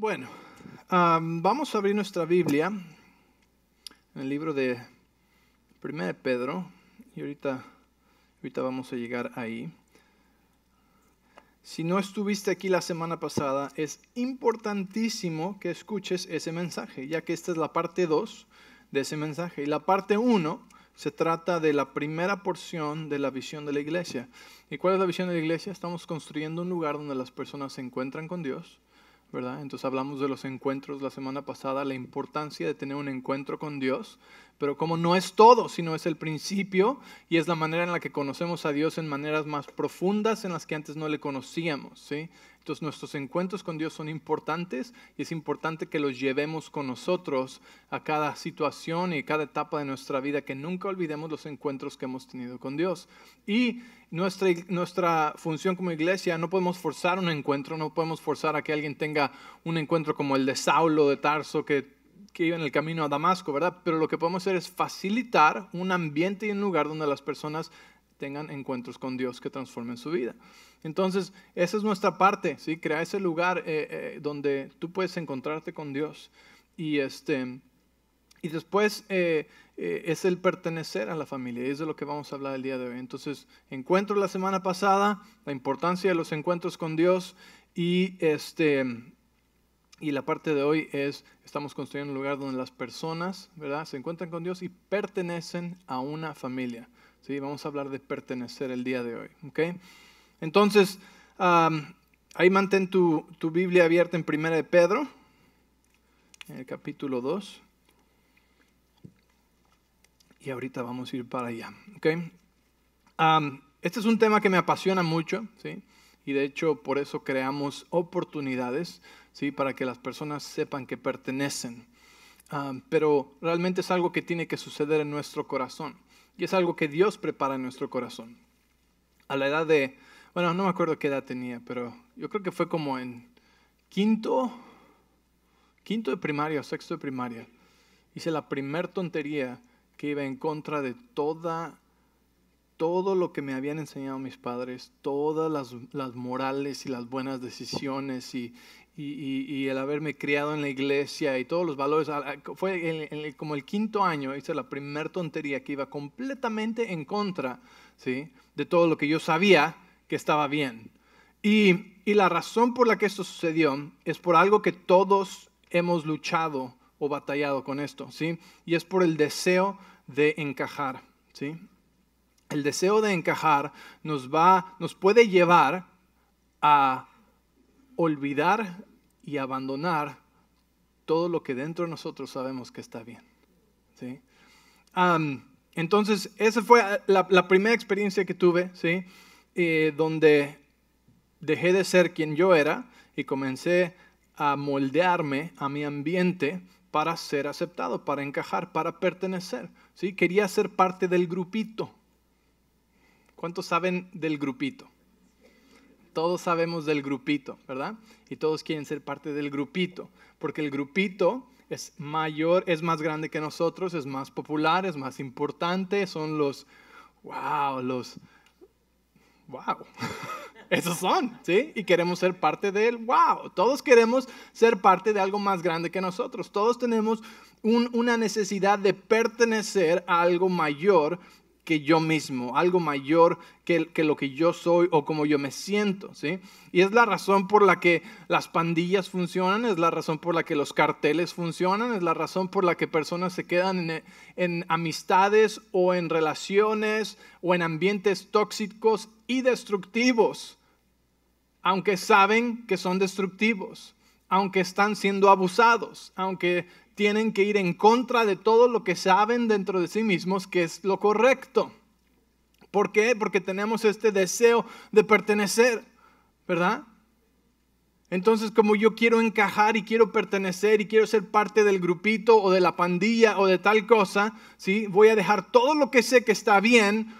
Bueno, vamos a abrir nuestra Biblia en el libro de 1 de Pedro, y ahorita, ahorita vamos a llegar ahí. Si no estuviste aquí la semana pasada, es importantísimo que escuches ese mensaje, ya que esta es la parte 2 de ese mensaje. Y la parte 1 se trata de la primera porción de la visión de la iglesia. ¿Y cuál es la visión de la iglesia? Estamos construyendo un lugar donde las personas se encuentran con Dios ¿verdad? Entonces hablamos de los encuentros la semana pasada, la importancia de tener un encuentro con Dios, pero como no es todo, sino es el principio y es la manera en la que conocemos a Dios en maneras más profundas en las que antes no le conocíamos. ¿sí? Entonces nuestros encuentros con Dios son importantes y es importante que los llevemos con nosotros a cada situación y cada etapa de nuestra vida, que nunca olvidemos los encuentros que hemos tenido con Dios. Y nuestra, nuestra función como iglesia, no podemos forzar un encuentro, no podemos forzar a que alguien tenga un encuentro como el de Saulo de Tarso, que que iban en el camino a Damasco, ¿verdad? Pero lo que podemos hacer es facilitar un ambiente y un lugar donde las personas tengan encuentros con Dios que transformen su vida. Entonces, esa es nuestra parte, ¿sí? Crear ese lugar eh, eh, donde tú puedes encontrarte con Dios. Y, este, y después eh, es el pertenecer a la familia, y es de lo que vamos a hablar el día de hoy. Entonces, encuentro la semana pasada, la importancia de los encuentros con Dios y este y la parte de hoy es, estamos construyendo un lugar donde las personas, ¿verdad? Se encuentran con Dios y pertenecen a una familia. ¿sí? Vamos a hablar de pertenecer el día de hoy, ¿ok? Entonces, ahí mantén tu, Biblia abierta en Primera de Pedro, en el capítulo 2. Y ahorita vamos a ir para allá, este es un tema que me apasiona mucho, ¿sí? Y de hecho, por eso creamos oportunidades para que las personas sepan que pertenecen. Ah, pero realmente es algo que tiene que suceder en nuestro corazón y es algo que Dios prepara en nuestro corazón. A la edad de, bueno, no me acuerdo qué edad tenía, pero yo creo que fue como en quinto, quinto de primaria o sexto de primaria. Hice la primer tontería que iba en contra de toda todo lo que me habían enseñado mis padres, todas las, las morales y las buenas decisiones y, y, el haberme criado en la iglesia y todos los valores. Fue como el quinto año, hice la primera tontería que iba completamente en contra ¿sí? de todo lo que yo sabía que estaba bien. Y, y la razón por la que esto sucedió es por algo que todos hemos luchado o batallado con esto, ¿sí? Y es por el deseo de encajar, ¿sí? El deseo de encajar nos va, nos puede llevar a olvidar y abandonar todo lo que dentro de nosotros sabemos que está bien. entonces, esa fue la, primera experiencia que tuve, ¿sí? Eh, donde dejé de ser quien yo era y comencé a moldearme a mi ambiente para ser aceptado, para encajar, para pertenecer. ¿sí? Quería ser parte del grupito. ¿Cuántos saben del grupito? todos sabemos del grupito, ¿verdad? Y todos quieren ser parte del grupito, porque el grupito es mayor, es más grande que nosotros, es más popular, es más importante, son los, wow, los, wow, esos son, ¿sí? Y queremos ser parte del, wow, todos queremos ser parte de algo más grande que nosotros, todos tenemos una necesidad de pertenecer a algo mayor que yo mismo, algo mayor que, que, lo que yo soy o como yo me siento, ¿sí? Y es la razón por la que las pandillas funcionan, es la razón por la que los carteles funcionan, es la razón por la que personas se quedan en, en amistades o en relaciones o en ambientes tóxicos y destructivos, aunque saben que son destructivos, aunque están siendo abusados, aunque tienen que ir en contra de todo lo que saben dentro de sí mismos que es lo correcto. ¿Por qué? Porque tenemos este deseo de pertenecer, ¿verdad? Entonces, como yo quiero encajar y quiero pertenecer y quiero ser parte del grupito o de la pandilla o de tal cosa, ¿sí? voy a dejar todo lo que sé que está bien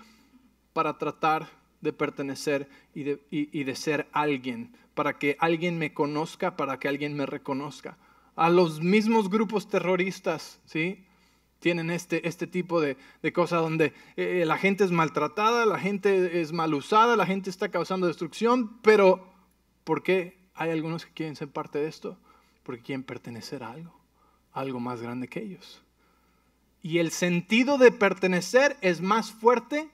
para tratar de pertenecer y de ser alguien, para que alguien me conozca, para que alguien me reconozca a los mismos grupos terroristas, ¿sí? Tienen este, este tipo de, de cosas donde eh, eh, la gente es maltratada, la gente es mal usada, la gente está causando destrucción, pero ¿por qué hay algunos que quieren ser parte de esto? Porque quieren pertenecer a algo, algo más grande que ellos. Y el sentido de pertenecer es más fuerte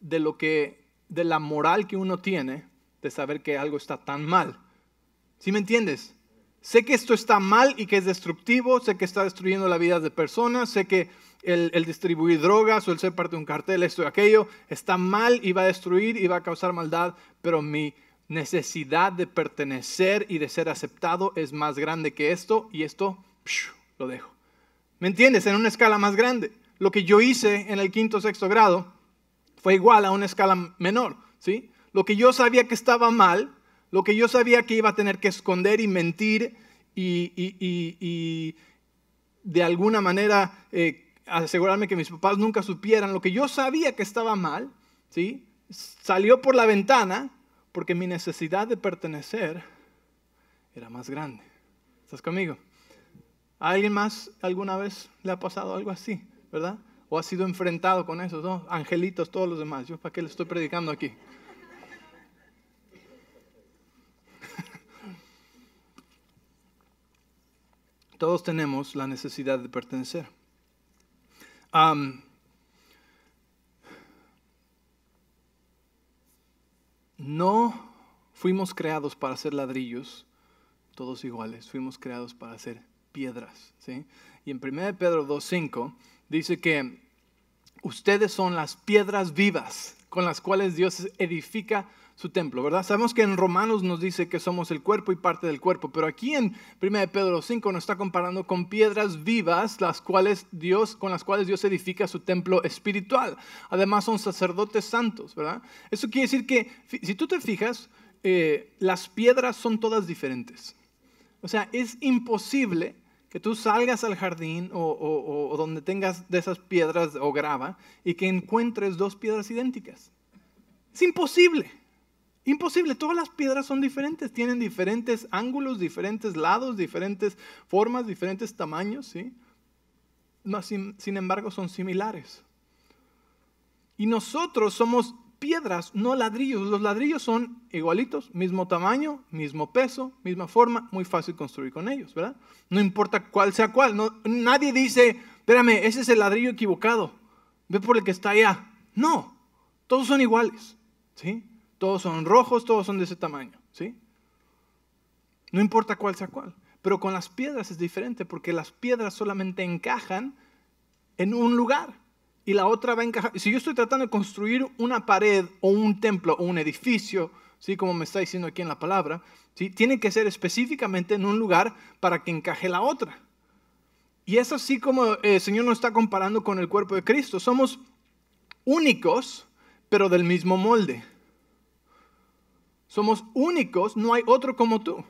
de lo que de la moral que uno tiene de saber que algo está tan mal. ¿Sí me entiendes? Sé que esto está mal y que es destructivo, sé que está destruyendo la vida de personas, sé que el, distribuir drogas o el ser parte de un cartel, esto y aquello, está mal y va a destruir y va a causar maldad, pero mi necesidad de pertenecer y de ser aceptado es más grande que esto y esto lo dejo. ¿Me entiendes? En una escala más grande. Lo que yo hice en el quinto o sexto grado fue igual a una escala menor, ¿sí? Lo que yo sabía que estaba mal, lo que yo sabía que iba a tener que esconder y mentir y, de alguna manera eh, asegurarme que mis papás nunca supieran, lo que yo sabía que estaba mal, ¿sí? salió por la ventana porque mi necesidad de pertenecer era más grande. ¿Estás conmigo? ¿A alguien más alguna vez le ha pasado algo así, verdad? ¿O ha sido enfrentado con eso? ¿no? Angelitos, todos los demás. ¿Yo para qué le estoy predicando aquí? Todos tenemos la necesidad de pertenecer. no fuimos creados para ser ladrillos, todos iguales, fuimos creados para ser piedras. ¿sí? Y en 1 Pedro 2.5 dice que ustedes son las piedras vivas con las cuales Dios edifica su templo, ¿verdad? Sabemos que en Romanos nos dice que somos el cuerpo y parte del cuerpo, pero aquí en de Pedro 5 nos está comparando con piedras vivas, las cuales Dios, con las cuales Dios edifica su templo espiritual. Además son sacerdotes santos, ¿verdad? Eso quiere decir que, si tú te fijas, eh, las piedras son todas diferentes. O sea, es imposible que tú salgas al jardín o, o, donde tengas de esas piedras o grava y que encuentres dos piedras idénticas. Es imposible. Imposible, todas las piedras son diferentes, tienen diferentes ángulos, diferentes lados, diferentes formas, diferentes tamaños, ¿sí? sin, embargo, son similares. Y nosotros somos piedras, no ladrillos. Los ladrillos son igualitos, mismo tamaño, mismo peso, misma forma, muy fácil construir con ellos, ¿verdad? No importa cuál sea cuál. nadie dice, espérame, ese es el ladrillo equivocado, ve por el que está allá. No, todos son iguales, ¿sí? Todos son rojos, todos son de ese tamaño, ¿sí? No importa cuál sea cuál. Pero con las piedras es diferente porque las piedras solamente encajan en un lugar y la otra va a encajar. Si yo estoy tratando de construir una pared o un templo o un edificio, ¿sí? como me está diciendo aquí en la palabra, tiene que ser específicamente en un lugar para que encaje la otra. Y es así como eh, el Señor nos está comparando con el cuerpo de Cristo. Somos únicos, pero del mismo molde. Somos únicos, no hay otro como tú.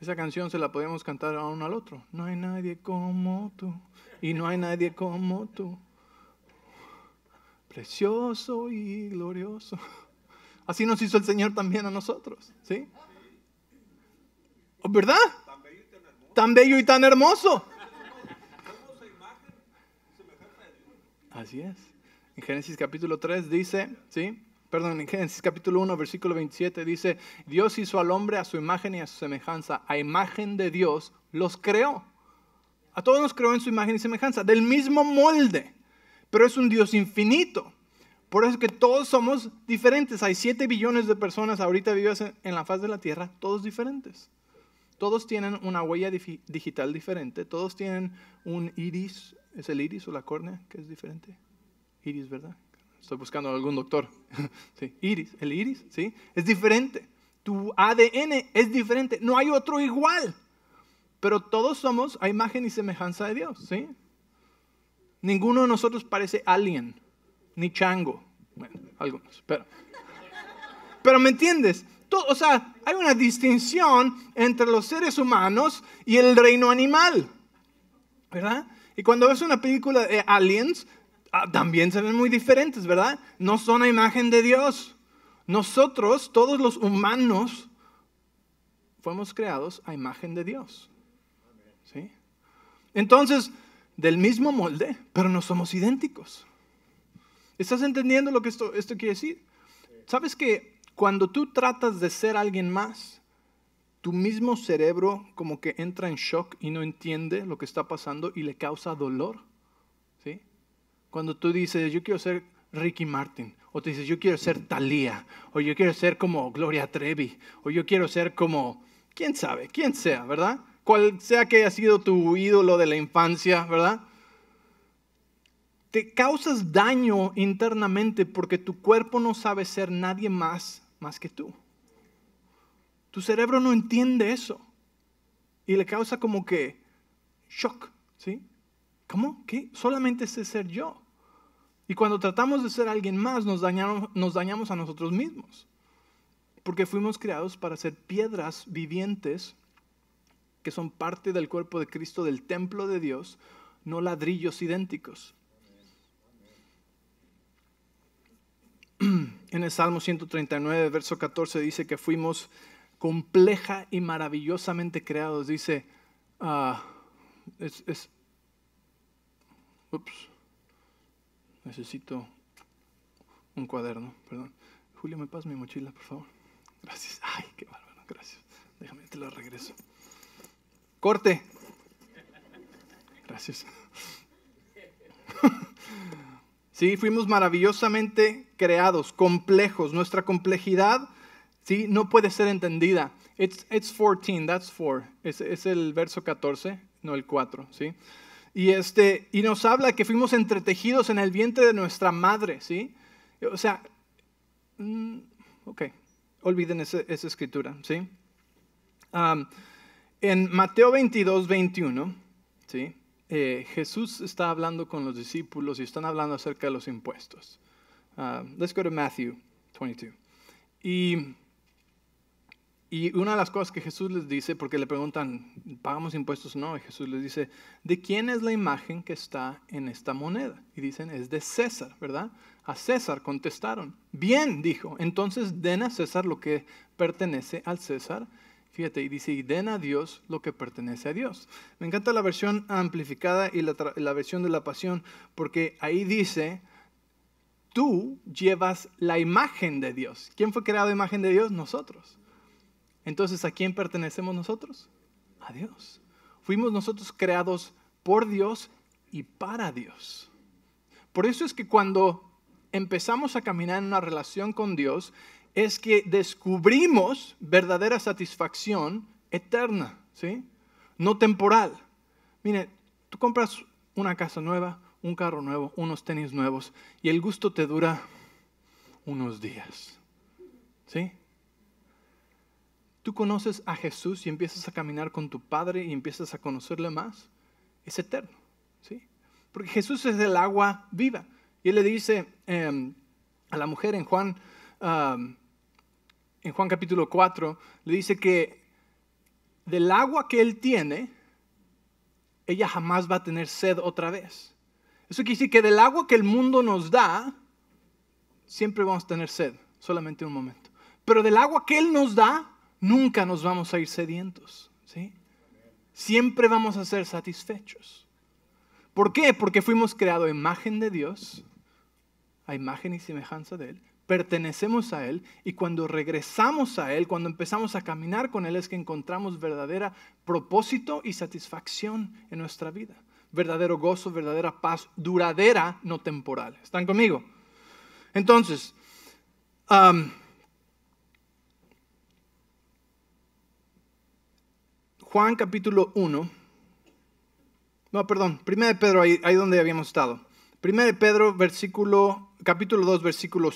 Esa canción se la podemos cantar a uno al otro. No hay nadie como tú. Y no hay nadie como tú. Precioso y glorioso. Así nos hizo el Señor también a nosotros. ¿Sí? ¿Oh, ¿Verdad? Tan bello y tan hermoso. Así es. En Génesis capítulo 3 dice, ¿sí? Perdón, en Génesis capítulo 1, versículo 27 dice, Dios hizo al hombre a su imagen y a su semejanza, a imagen de Dios los creó. A todos los creó en su imagen y semejanza, del mismo molde, pero es un Dios infinito. Por eso es que todos somos diferentes. Hay 7 billones de personas ahorita vivas en la faz de la Tierra, todos diferentes. Todos tienen una huella digital diferente, todos tienen un iris, es el iris o la córnea que es diferente. Iris, ¿verdad? Estoy buscando a algún doctor. sí. Iris, el iris, ¿sí? Es diferente. Tu ADN es diferente. No hay otro igual. Pero todos somos a imagen y semejanza de Dios, ¿sí? Ninguno de nosotros parece alien, ni chango. Bueno, algunos, pero. Pero me entiendes, o sea, hay una distinción entre los seres humanos y el reino animal, ¿verdad? Y cuando ves una película de aliens, Ah, también se ven muy diferentes, ¿verdad? No son a imagen de Dios. Nosotros, todos los humanos, fuimos creados a imagen de Dios. ¿Sí? Entonces, del mismo molde, pero no somos idénticos. ¿Estás entendiendo lo que esto, esto quiere decir? ¿Sabes que cuando tú tratas de ser alguien más, tu mismo cerebro como que entra en shock y no entiende lo que está pasando y le causa dolor? Cuando tú dices, yo quiero ser Ricky Martin, o te dices, yo quiero ser Thalía, o yo quiero ser como Gloria Trevi, o yo quiero ser como, quién sabe, quién sea, ¿verdad? Cual sea que haya sido tu ídolo de la infancia, ¿verdad? Te causas daño internamente porque tu cuerpo no sabe ser nadie más más que tú. Tu cerebro no entiende eso y le causa como que shock, ¿sí? ¿Cómo? ¿Qué? Solamente sé ser yo. Y cuando tratamos de ser alguien más, nos dañamos, a nosotros mismos. Porque fuimos creados para ser piedras vivientes que son parte del cuerpo de Cristo, del templo de Dios, no ladrillos idénticos. En el Salmo 139, verso 14, dice que fuimos compleja y maravillosamente creados. Dice, ah, es, necesito un cuaderno, perdón. Julio, ¿me pasas mi mochila, por favor? Gracias. Ay, qué bárbaro, gracias. Déjame, te lo regreso. Corte. Gracias. Sí, fuimos maravillosamente creados, complejos. Nuestra complejidad, sí, no puede ser entendida. It's, it's 14, that's 4. Es, es el verso 14, no el 4, sí. Y, este, y nos habla que fuimos entretejidos en el vientre de nuestra madre, ¿sí? O sea, mm, ok, olviden esa, escritura, ¿sí? en Mateo 22, 21, ¿sí? Eh, Jesús está hablando con los discípulos y están hablando acerca de los impuestos. Ah, let's go to Matthew 22. Y y una de las cosas que Jesús les dice, porque le preguntan, ¿pagamos impuestos? No, y Jesús les dice, ¿de quién es la imagen que está en esta moneda? Y dicen, es de César, ¿verdad? A César contestaron. Bien, dijo, entonces den a César lo que pertenece al César. Fíjate, y dice, y den a Dios lo que pertenece a Dios. Me encanta la versión amplificada y la, la versión de la pasión, porque ahí dice, tú llevas la imagen de Dios. ¿Quién fue creado imagen de Dios? Nosotros. Entonces, ¿a quién pertenecemos nosotros? A Dios. Fuimos nosotros creados por Dios y para Dios. Por eso es que cuando empezamos a caminar en una relación con Dios, es que descubrimos verdadera satisfacción eterna, ¿sí? No temporal. Mire, tú compras una casa nueva, un carro nuevo, unos tenis nuevos, y el gusto te dura unos días, ¿sí? tú conoces a Jesús y empiezas a caminar con tu Padre y empiezas a conocerle más, es eterno. ¿sí? Porque Jesús es el agua viva. Y él le dice em, a la mujer en Juan, en Juan capítulo 4, le dice que del agua que él tiene, ella jamás va a tener sed otra vez. Eso quiere decir que del agua que el mundo nos da, siempre vamos a tener sed, solamente un momento. Pero del agua que Él nos da, nunca nos vamos a ir sedientos. ¿sí? Siempre vamos a ser satisfechos. ¿Por qué? Porque fuimos creados a imagen de Dios, a imagen y semejanza de Él. Pertenecemos a Él y cuando regresamos a Él, cuando empezamos a caminar con Él, es que encontramos verdadera propósito y satisfacción en nuestra vida. Verdadero gozo, verdadera paz, duradera, no temporal. ¿Están conmigo? Entonces, Juan capítulo 1. No, perdón, 1 de Pedro, ahí, ahí donde habíamos estado. 1 de Pedro, versículo, capítulo 2, versículo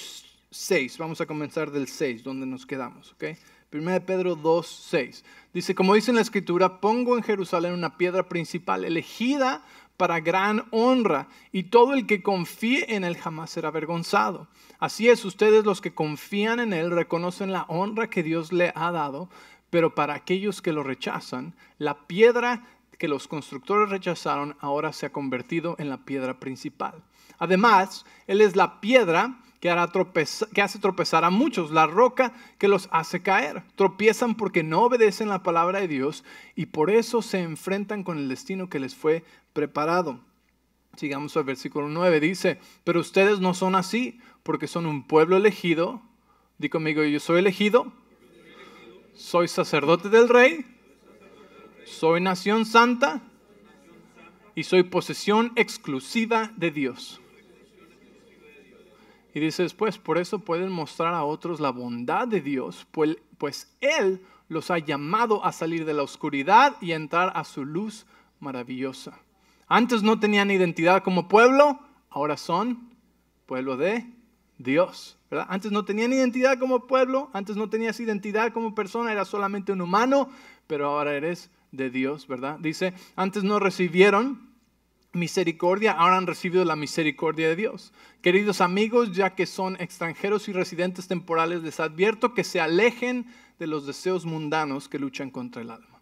6. Vamos a comenzar del 6, donde nos quedamos, ¿ok? 1 de Pedro 2, 6. Dice, como dice en la escritura, pongo en Jerusalén una piedra principal, elegida para gran honra, y todo el que confíe en él jamás será avergonzado. Así es, ustedes los que confían en él reconocen la honra que Dios le ha dado, pero para aquellos que lo rechazan, la piedra que los constructores rechazaron ahora se ha convertido en la piedra principal. Además, Él es la piedra que, hará que, hace tropezar a muchos, la roca que los hace caer. Tropiezan porque no obedecen la palabra de Dios y por eso se enfrentan con el destino que les fue preparado. Sigamos al versículo 9, dice, pero ustedes no son así porque son un pueblo elegido. Digo, conmigo, yo soy elegido soy sacerdote del rey, soy nación santa y soy posesión exclusiva de Dios. Y dice después, por eso pueden mostrar a otros la bondad de Dios, pues, pues Él los ha llamado a salir de la oscuridad y a entrar a su luz maravillosa. Antes no tenían identidad como pueblo, ahora son pueblo de Dios. ¿verdad? Antes no tenían identidad como pueblo, antes no tenías identidad como persona, era solamente un humano, pero ahora eres de Dios, ¿verdad? Dice, antes no recibieron misericordia, ahora han recibido la misericordia de Dios. Queridos amigos, ya que son extranjeros y residentes temporales, les advierto que se alejen de los deseos mundanos que luchan contra el alma.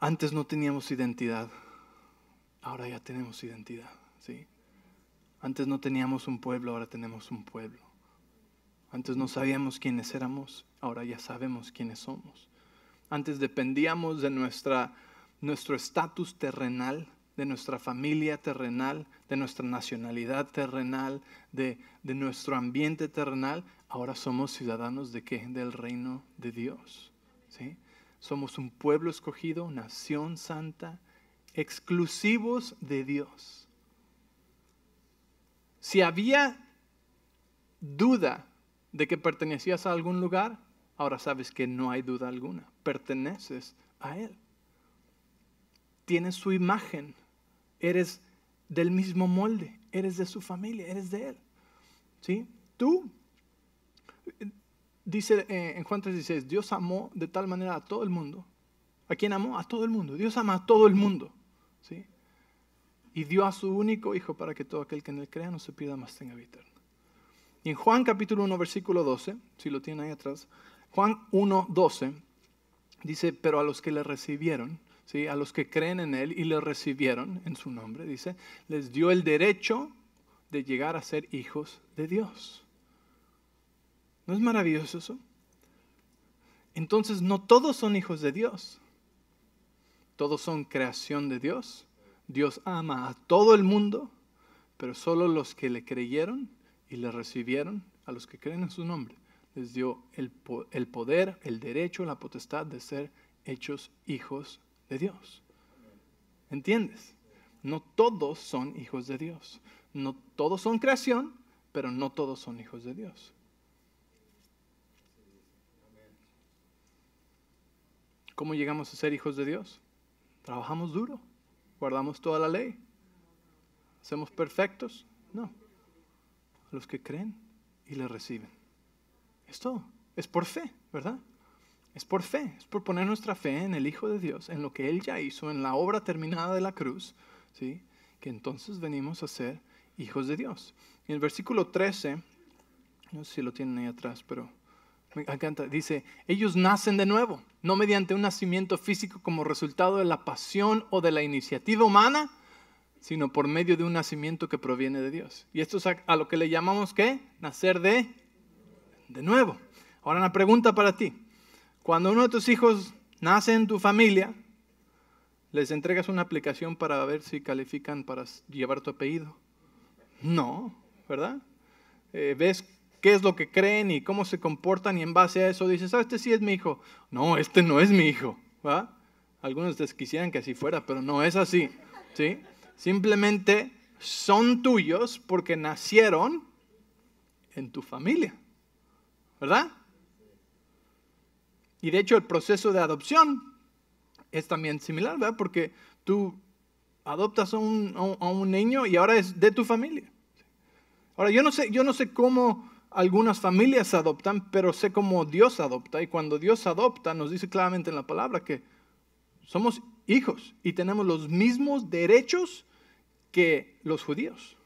Antes no teníamos identidad, ahora ya tenemos identidad, ¿sí? Antes no teníamos un pueblo, ahora tenemos un pueblo. Antes no sabíamos quiénes éramos, ahora ya sabemos quiénes somos. Antes dependíamos de nuestra, nuestro estatus terrenal, de nuestra familia terrenal, de nuestra nacionalidad terrenal, de, nuestro ambiente terrenal. Ahora somos ciudadanos Del reino de Dios. ¿sí? Somos un pueblo escogido, nación santa, exclusivos de Dios. Si había duda de que pertenecías a algún lugar, ahora sabes que no hay duda alguna. Perteneces a Él. Tienes su imagen. Eres del mismo molde. Eres de su familia. Eres de Él. ¿Sí? Tú, dice eh, en Juan dices, Dios amó de tal manera a todo el mundo. ¿A quién amó? A todo el mundo. Dios ama a todo el mundo. ¿Sí? y dio a su único Hijo para que todo aquel que en él crea no se pierda más tenga vida eterna. Y en Juan capítulo 1, versículo 12, si lo tienen ahí atrás, Juan 1, 12, dice, pero a los que le recibieron, ¿sí? a los que creen en él y le recibieron en su nombre, dice, les dio el derecho de llegar a ser hijos de Dios. ¿No es maravilloso eso? Entonces no todos son hijos de Dios. Todos son creación de Dios Dios ama a todo el mundo, pero solo los que le creyeron y le recibieron, a los que creen en su nombre, les dio el, poder, el derecho, la potestad de ser hechos hijos de Dios. ¿Entiendes? No todos son hijos de Dios. No todos son creación, pero no todos son hijos de Dios. ¿Cómo llegamos a ser hijos de Dios? Trabajamos duro. ¿Guardamos toda la ley? ¿Somos perfectos? No. Los que creen y le reciben. Es todo. Es por fe, ¿verdad? Es por fe, es por poner nuestra fe en el Hijo de Dios, en lo que Él ya hizo, en la obra terminada de la cruz, ¿sí? que entonces venimos a ser hijos de Dios. Y en el versículo 13, no sé si lo tienen ahí atrás, pero me dice, ellos nacen de nuevo, no mediante un nacimiento físico como resultado de la pasión o de la iniciativa humana, sino por medio de un nacimiento que proviene de Dios. Y esto es a, lo que le llamamos qué? Nacer de, de nuevo. Ahora una pregunta para ti. Cuando uno de tus hijos nace en tu familia, les entregas una aplicación para ver si califican para llevar tu apellido. No, ¿verdad? Eh, ¿Ves qué es lo que creen y cómo se comportan y en base a eso dices, ah, este sí es mi hijo. No, este no es mi hijo. Algunos de quisieran que así fuera, pero no es así. ¿sí? Simplemente son tuyos porque nacieron en tu familia. ¿Verdad? Y de hecho el proceso de adopción es también similar, ¿verdad? Porque tú adoptas a un, a un niño y ahora es de tu familia. Ahora, yo no sé, yo no sé cómo algunas familias adoptan, pero sé cómo Dios adopta. Y cuando Dios adopta, nos dice claramente en la palabra que somos hijos y tenemos los mismos derechos que los judíos.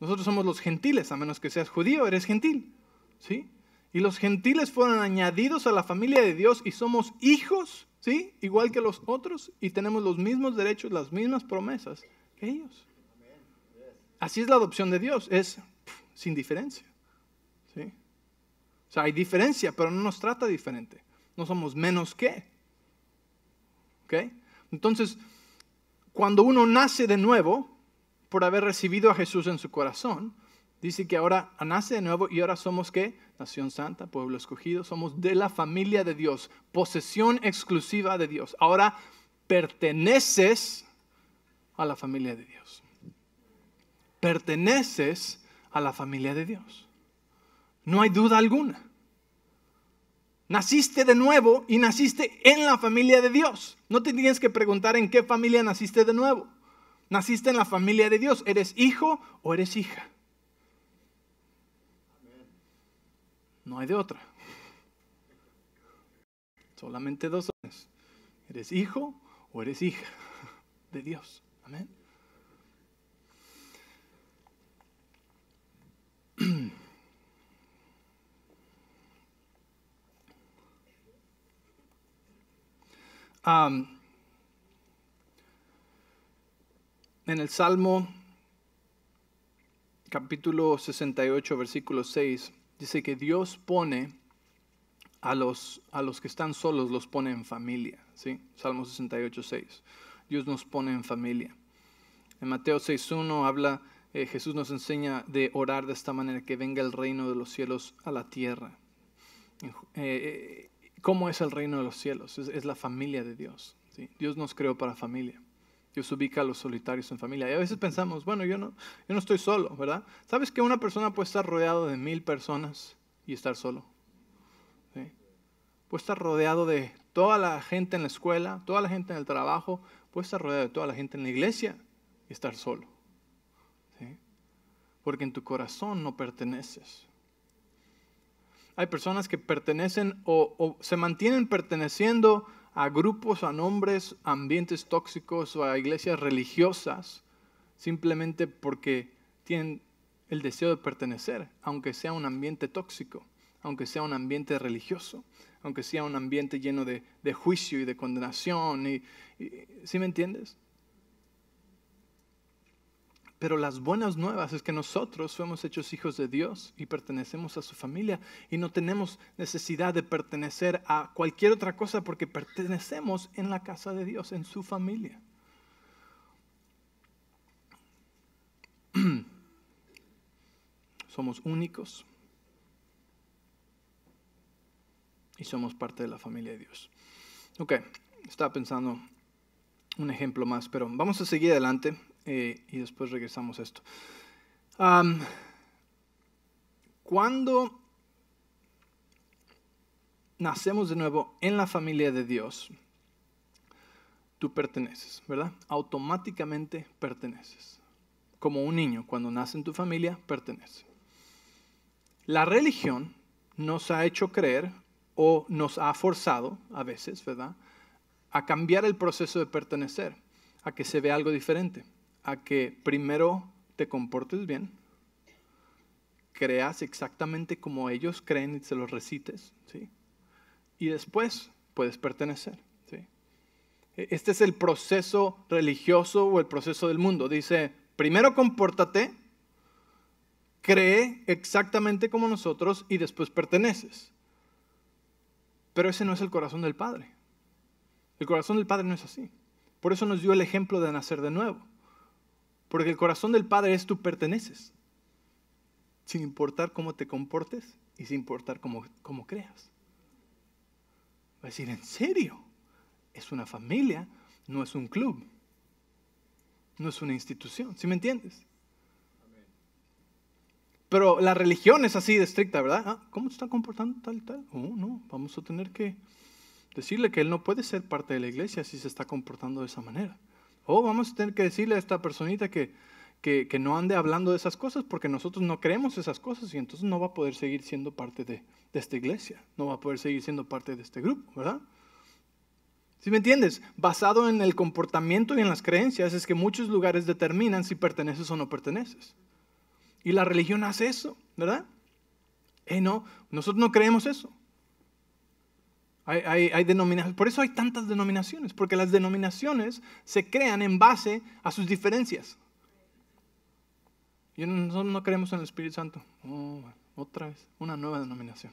Nosotros somos los gentiles, a menos que seas judío, eres gentil. ¿Sí? Y los gentiles fueron añadidos a la familia de Dios y somos hijos, ¿sí? Igual que los otros y tenemos los mismos derechos, las mismas promesas que ellos. Así es la adopción de Dios, es sin diferencia. O sea, hay diferencia, pero no nos trata diferente. No somos menos que. Entonces, cuando uno nace de nuevo, por haber recibido a Jesús en su corazón, dice que ahora nace de nuevo y ahora somos qué? Nación santa, pueblo escogido, somos de la familia de Dios, posesión exclusiva de Dios. Ahora perteneces a la familia de Dios. Perteneces a la familia de Dios. No hay duda alguna. Naciste de nuevo y naciste en la familia de Dios. No te tienes que preguntar en qué familia naciste de nuevo. Naciste en la familia de Dios. ¿Eres hijo o eres hija? No hay de otra. Solamente dos opciones. ¿Eres hijo o eres hija de Dios? Amén. Um, en el Salmo capítulo 68, versículo 6, dice que Dios pone a los, a los que están solos, los pone en familia. ¿sí? Salmo 68, 6. Dios nos pone en familia. En Mateo 6.1 habla eh, Jesús nos enseña de orar de esta manera, que venga el reino de los cielos a la tierra. Eh, eh, ¿Cómo es el reino de los cielos? Es, la familia de Dios. Dios nos creó para familia. Dios ubica a los solitarios en familia. Y a veces pensamos, bueno, yo no, no estoy solo, ¿verdad? ¿Sabes que una persona puede estar rodeado de mil personas y estar solo? Puede estar rodeado de toda la gente en la escuela, toda la gente en el trabajo, puede estar rodeado de toda la gente en la iglesia y estar solo porque en tu corazón no perteneces. Hay personas que pertenecen o, se mantienen perteneciendo a grupos, a nombres, a ambientes tóxicos o a iglesias religiosas simplemente porque tienen el deseo de pertenecer, aunque sea un ambiente tóxico, aunque sea un ambiente religioso, aunque sea un ambiente lleno de, juicio y de condenación. ¿Sí me entiendes? Pero las buenas nuevas es que nosotros fuimos hechos hijos de Dios y pertenecemos a su familia y no tenemos necesidad de pertenecer a cualquier otra cosa porque pertenecemos en la casa de Dios, en su familia. Somos únicos y somos parte de la familia de Dios. Ok, estaba pensando un ejemplo más, pero vamos a seguir adelante. Eh, y después regresamos a esto. cuando nacemos de nuevo en la familia de Dios, tú perteneces, ¿verdad? Automáticamente perteneces. Como un niño, cuando nace en tu familia, pertenece. La religión nos ha hecho creer o nos ha forzado a veces, ¿verdad? A cambiar el proceso de pertenecer, a que se vea algo diferente a que primero te comportes bien, creas exactamente como ellos creen y se los recites, ¿sí? Y después puedes pertenecer, ¿sí? E, este es el proceso religioso o el proceso del mundo. Dice, primero compórtate, cree exactamente como nosotros y después perteneces. Pero ese no es el corazón del Padre. El corazón del Padre no es así. Por eso nos dio el ejemplo de nacer de nuevo. Porque el corazón del Padre es tú perteneces, sin importar cómo te comportes y sin importar cómo, creas. Va a decir, ¿en serio? Es una familia, no es un club, no es una institución, ¿sí me entiendes? Pero la religión es así de estricta, ¿verdad? Ah, ¿Cómo se está comportando tal, tal? Oh, no, vamos a tener que decirle que él no puede ser parte de la iglesia si se está comportando de esa manera oh, vamos a tener que decirle a esta personita que, que, no ande hablando de esas cosas porque nosotros no creemos esas cosas y entonces no va a poder seguir siendo parte de, esta iglesia, no va a poder seguir siendo parte de este grupo, ¿verdad? ¿Sí me entiendes? Basado en el comportamiento y en las creencias es que muchos lugares determinan si perteneces o no perteneces. Y la religión hace eso, ¿verdad? Eh, no, nosotros no creemos eso. Hay, denominaciones. Por eso hay tantas denominaciones, porque las denominaciones se crean en base a sus diferencias. Y nosotros no creemos en el Espíritu Santo. Oh, otra vez, una nueva denominación.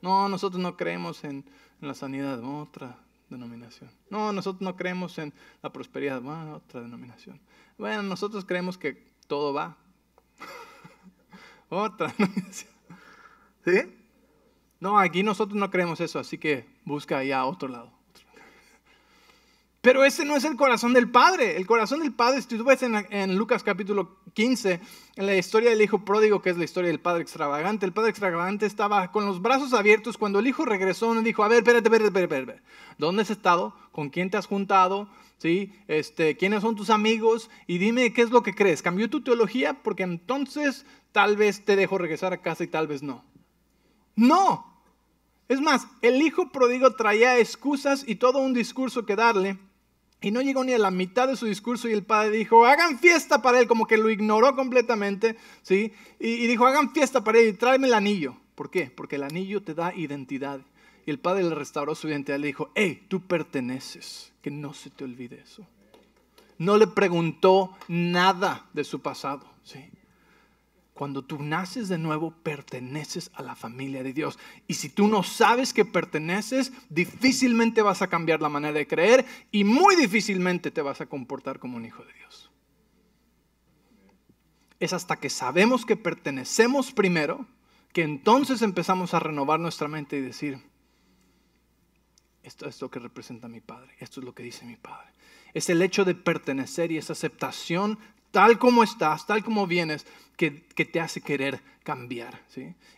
No, nosotros no creemos en, la sanidad. Otra denominación. No, nosotros no creemos en la prosperidad. Ah, otra denominación. Bueno, nosotros creemos que todo va. otra denominación. ¿Sí? No, aquí nosotros no creemos eso, así que busca allá a otro lado. Pero ese no es el corazón del padre. El corazón del padre, si tú ves en, Lucas capítulo 15, en la historia del hijo pródigo, que es la historia del padre extravagante, el padre extravagante estaba con los brazos abiertos cuando el hijo regresó y dijo, a ver, espérate, espérate, espérate, ¿dónde has estado? ¿Con quién te has juntado? ¿Sí? Este, ¿Quiénes son tus amigos? Y dime qué es lo que crees. ¿Cambió tu teología? Porque entonces tal vez te dejo regresar a casa y tal vez no. No. Es más, el hijo pródigo traía excusas y todo un discurso que darle. Y no llegó ni a la mitad de su discurso y el padre dijo, hagan fiesta para él, como que lo ignoró completamente, ¿sí? Y, dijo, hagan fiesta para él y tráeme el anillo. ¿Por qué? Porque el anillo te da identidad. Y el padre le restauró su identidad, le dijo, hey, tú perteneces, que no se te olvide eso. No le preguntó nada de su pasado, ¿sí? Cuando tú naces de nuevo, perteneces a la familia de Dios. Y si tú no sabes que perteneces, difícilmente vas a cambiar la manera de creer y muy difícilmente te vas a comportar como un hijo de Dios. Es hasta que sabemos que pertenecemos primero que entonces empezamos a renovar nuestra mente y decir, esto es lo que representa mi Padre, esto es lo que dice mi Padre. Es el hecho de pertenecer y esa aceptación tal como estás, tal como vienes, que, te hace querer cambiar.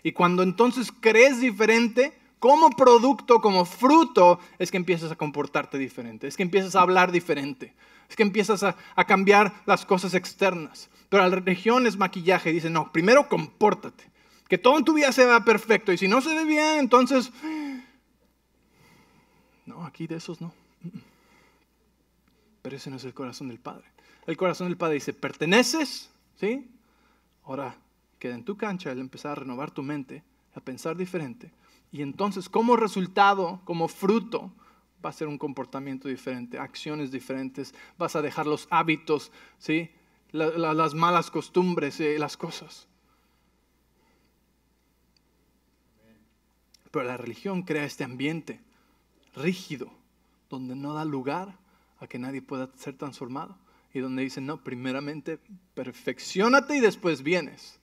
Y cuando entonces crees diferente, como producto, como fruto, es que empiezas a comportarte diferente, es que empiezas a hablar diferente, es que empiezas a, a cambiar las cosas externas. Pero la religión es maquillaje, dice, no, primero compórtate, que todo en tu vida se vea perfecto y si no se ve bien, entonces, no, aquí de esos no. Pero ese no es el corazón del Padre el corazón del Padre dice, ¿perteneces? ¿Sí? Ahora queda en tu cancha el empezar a renovar tu mente, a pensar diferente. Y entonces, como resultado, como fruto, va a ser un comportamiento diferente, acciones diferentes, vas a dejar los hábitos, ¿sí? las malas costumbres, y eh, las cosas. Pero la religión crea este ambiente rígido, donde no da lugar a que nadie pueda ser transformado y donde dicen, no, primeramente perfeccionate y después vienes.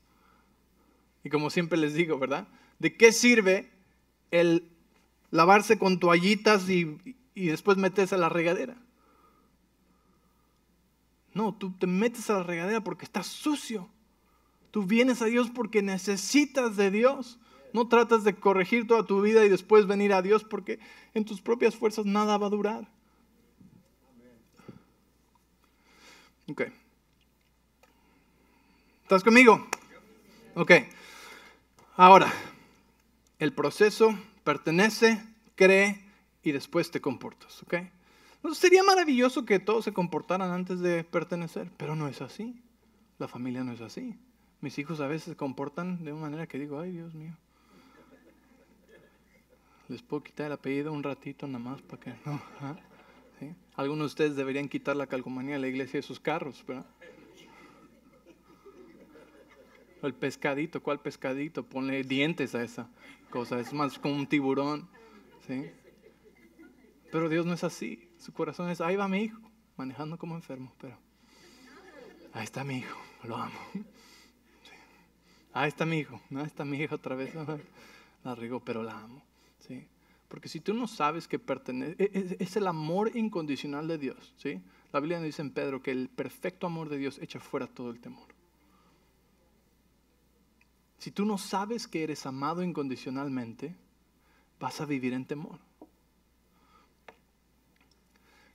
Y como siempre les digo, ¿verdad? ¿De qué sirve el lavarse con toallitas y, después meterse a la regadera? No, tú te metes a la regadera porque estás sucio. Tú vienes a Dios porque necesitas de Dios. No tratas de corregir toda tu vida y después venir a Dios porque en tus propias fuerzas nada va a durar. ¿Estás conmigo? Ok. Ahora, el proceso pertenece, cree y después te comportas, sería maravilloso que todos se comportaran antes de pertenecer, pero no es así. La familia no es así. Mis hijos a veces se comportan de una manera que digo, ay Dios mío. Les puedo quitar el apellido un ratito nada más para que no. Algunos de ustedes deberían quitar la calcomanía de la iglesia de sus carros, ¿pero? El pescadito, ¿cuál pescadito? Ponle dientes a esa cosa, es más como un tiburón, ¿sí? Pero Dios no es así, su corazón es, ahí va mi hijo, manejando como enfermo, pero ahí está mi hijo, lo amo. Ahí está mi hijo, ahí está mi hijo, otra vez, la rigo, pero la amo. Porque si tú no sabes que pertenece e-, es, el amor incondicional de Dios, ¿sí? La Biblia nos dice en Pedro que el perfecto amor de Dios echa fuera todo el temor. Si tú no sabes que eres amado incondicionalmente, vas a vivir en temor.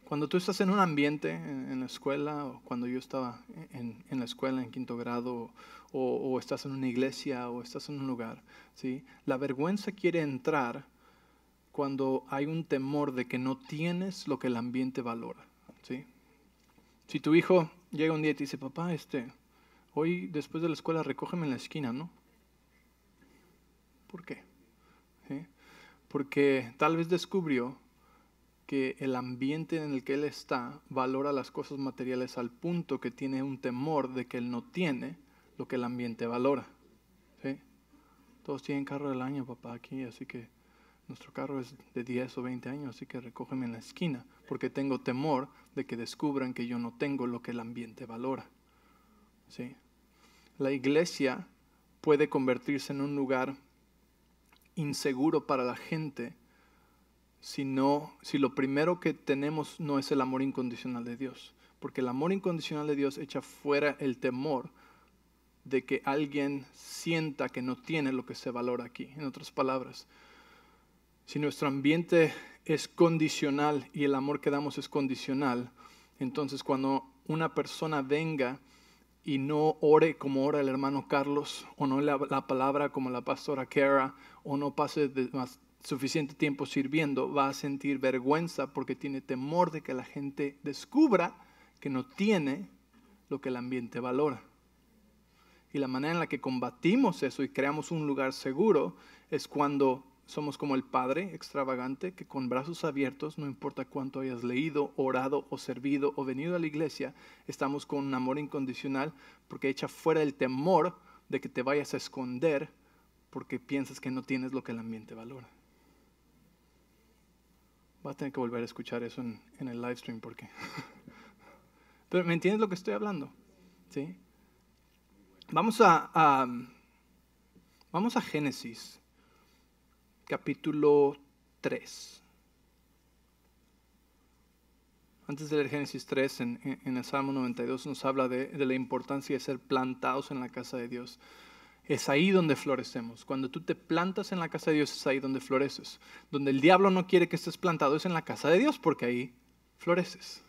Cuando tú estás en un ambiente, en, la escuela, o cuando yo estaba en, la escuela en quinto grado, o, estás en una iglesia, o estás en un lugar, ¿sí? la vergüenza quiere entrar cuando hay un temor de que no tienes lo que el ambiente valora. ¿sí? Si tu hijo llega un día y te dice, papá, este, hoy después de la escuela recógeme en la esquina, ¿no? ¿Por qué? Porque tal vez descubrió que el ambiente en el que él está valora las cosas materiales al punto que tiene un temor de que él no tiene lo que el ambiente valora. Todos tienen carro del año, papá, aquí, así que nuestro carro es de 10 o 20 años, así que recógeme en la esquina, porque tengo temor de que descubran que yo no tengo lo que el ambiente valora. ¿Sí? La iglesia puede convertirse en un lugar inseguro para la gente si, no, si lo primero que tenemos no es el amor incondicional de Dios, porque el amor incondicional de Dios echa fuera el temor de que alguien sienta que no tiene lo que se valora aquí. En otras palabras, si nuestro ambiente es condicional y el amor que damos es condicional, entonces cuando una persona venga y no ore como ora el hermano Carlos, o no la, la palabra como la pastora Kara, o no pase suficiente tiempo sirviendo, va a sentir vergüenza porque tiene temor de que la gente descubra que no tiene lo que el ambiente valora. Y la manera en la que combatimos eso y creamos un lugar seguro es cuando somos como el Padre extravagante que con brazos abiertos, no importa cuánto hayas leído, orado o servido o venido a la iglesia, estamos con un amor incondicional porque echa fuera el temor de que te vayas a esconder porque piensas que no tienes lo que el ambiente valora. Vas a tener que volver a escuchar eso en, el live stream porque... Pero ¿me entiendes lo que estoy hablando? ¿Sí? Vamos a, vamos a Génesis capítulo 3. Antes de leer Génesis 3, en, el Salmo 92 nos habla de, de la importancia de ser plantados en la casa de Dios. Es ahí donde florecemos. Cuando tú te plantas en la casa de Dios, es ahí donde floreces. Donde el diablo no quiere que estés plantado es en la casa de Dios, porque ahí floreces.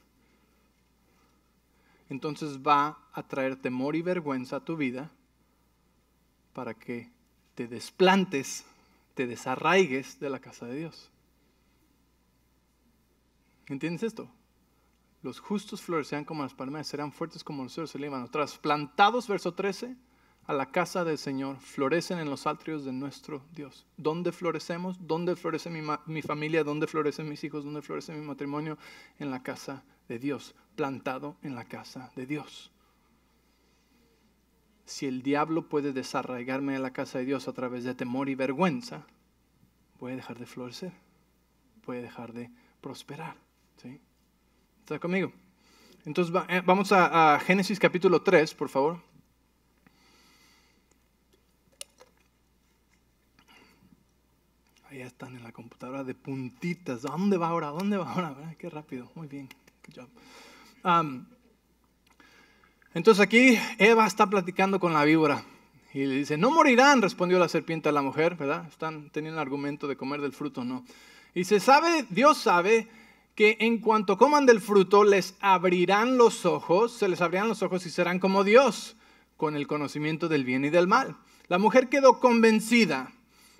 Entonces va a traer temor y vergüenza a tu vida para que te desplantes desarraigues de la casa de Dios. ¿Entiendes esto? Los justos florecerán como las palmeras, serán fuertes como los cielos del Líbano. Trasplantados, verso 13, a la casa del Señor, florecen en los atrios de nuestro Dios. ¿Dónde florecemos? ¿Dónde florece mi, mi familia? ¿Dónde florecen mis hijos? ¿Dónde florece mi matrimonio? En la casa de Dios, plantado en la casa de Dios si el diablo puede desarraigarme de la casa de Dios a través de temor y vergüenza, voy a dejar de florecer, voy a dejar de prosperar. ¿sí? ¿Está conmigo? Entonces eh, vamos a, Génesis capítulo 3, por favor. Ahí están en la computadora de puntitas. dónde va ahora? dónde va ahora? Qué rápido. Muy bien. Good job. Um, entonces aquí Eva está platicando con la víbora y le dice, no morirán, respondió la serpiente a la mujer, ¿verdad? Están teniendo el argumento de comer del fruto, ¿no? Y se sabe, Dios sabe que en cuanto coman del fruto les abrirán los ojos, se les abrirán los ojos y serán como Dios, con el conocimiento del bien y del mal. La mujer quedó convencida,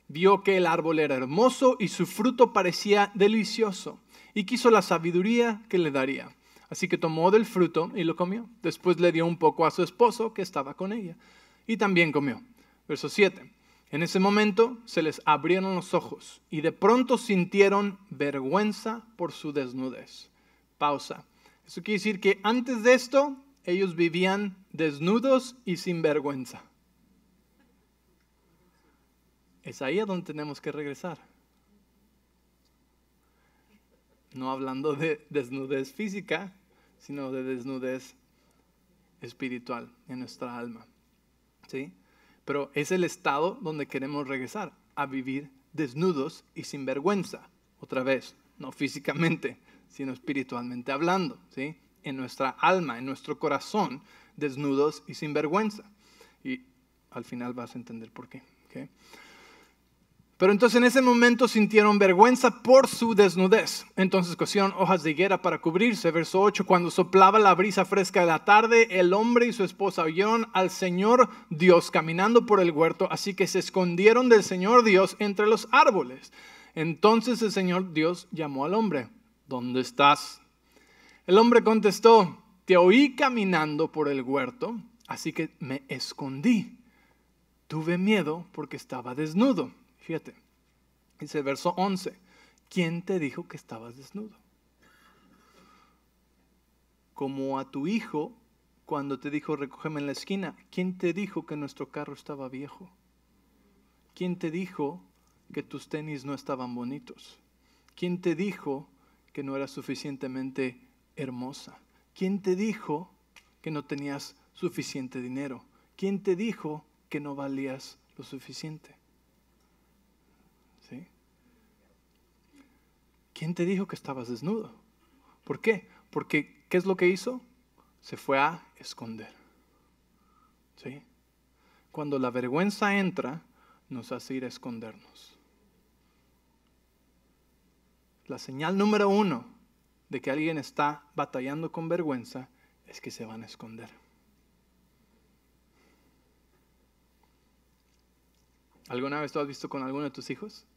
vio que el árbol era hermoso y su fruto parecía delicioso, y quiso la sabiduría que le daría Así que tomó del fruto y lo comió. Después le dio un poco a su esposo que estaba con ella. Y también comió. Verso 7. En ese momento se les abrieron los ojos y de pronto sintieron vergüenza por su desnudez. Pausa. Eso quiere decir que antes de esto ellos vivían desnudos y sin vergüenza. Es ahí a donde tenemos que regresar. No hablando de desnudez física, sino de desnudez espiritual en nuestra alma. ¿Sí? Pero es el estado donde queremos regresar, a vivir desnudos y sin vergüenza, otra vez, no físicamente, sino espiritualmente hablando, ¿sí? En nuestra alma, en nuestro corazón, desnudos y sin vergüenza. Y al final vas a entender por qué. ¿okay? Pero entonces en ese momento sintieron vergüenza por su desnudez. Entonces cosieron hojas de higuera para cubrirse. Verso 8, cuando soplaba la brisa fresca de la tarde, el hombre y su esposa oyeron al Señor Dios caminando por el huerto, así que se escondieron del Señor Dios entre los árboles. Entonces el Señor Dios llamó al hombre, ¿dónde estás? El hombre contestó, te oí caminando por el huerto, así que me escondí. Tuve miedo porque estaba desnudo Fíjate, dice el verso 11, ¿quién te dijo que estabas desnudo? Como a tu hijo cuando te dijo recógeme en la esquina, ¿quién te dijo que nuestro carro estaba viejo? ¿Quién te dijo que tus tenis no estaban bonitos? ¿Quién te dijo que no eras suficientemente hermosa? ¿Quién te dijo que no tenías suficiente dinero? ¿Quién te dijo que no valías lo suficiente? ¿quién te dijo que estabas desnudo? ¿Por qué? Porque, ¿qué es lo que hizo? Se fue a esconder. ¿Sí? Cuando la vergüenza entra, nos hace ir a escondernos. La señal número uno de que alguien está batallando con vergüenza es que se van a esconder. ¿Alguna vez tú has visto con alguno de tus hijos?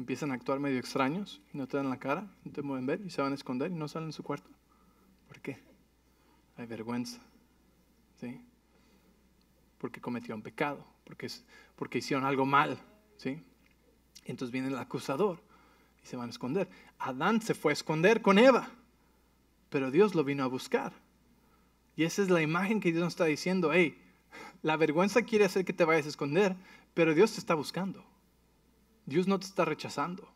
empiezan a actuar medio extraños y no te dan la cara, no te pueden ver y se van a esconder y no salen de su cuarto. ¿Por qué? Hay vergüenza. ¿Sí? Porque cometieron pecado, porque, porque hicieron algo mal. ¿Sí? Entonces viene el acusador y se van a esconder. Adán se fue a esconder con Eva, pero Dios lo vino a buscar. Y esa es la imagen que Dios nos está diciendo, hey, la vergüenza quiere hacer que te vayas a esconder, pero Dios te está buscando. Dios no te está rechazando.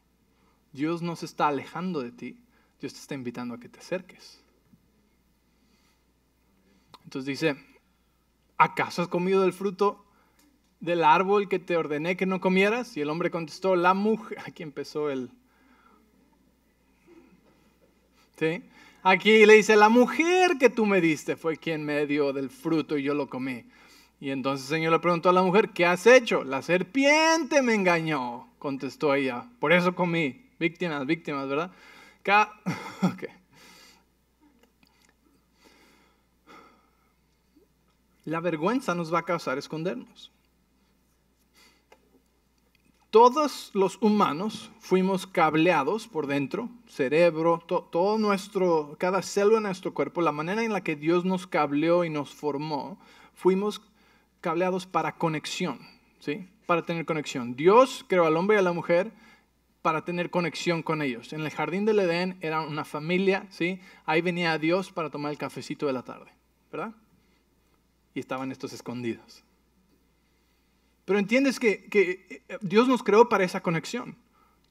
Dios no se está alejando de ti. Dios te está invitando a que te acerques. Entonces dice, ¿acaso has comido del fruto del árbol que te ordené que no comieras? Y el hombre contestó, la mujer, aquí empezó el... ¿Sí? Aquí le dice, la mujer que tú me diste fue quien me dio del fruto y yo lo comí. Y entonces el Señor le preguntó a la mujer, ¿qué has hecho? La serpiente me engañó, contestó ella. Por eso comí. Víctimas, víctimas, ¿verdad? La vergüenza nos va a causar escondernos. Todos los humanos fuimos cableados por dentro, cerebro, todo nuestro, cada célula en nuestro cuerpo, la manera en la que Dios nos cableó y nos formó, fuimos cableados para conexión, ¿sí? Para tener conexión. Dios creó al hombre y a la mujer para tener conexión con ellos. En el jardín del Edén era una familia, ¿sí? Ahí venía Dios para tomar el cafecito de la tarde, ¿verdad? Y estaban estos escondidos. Pero entiendes que eh, Dios nos creó para esa conexión.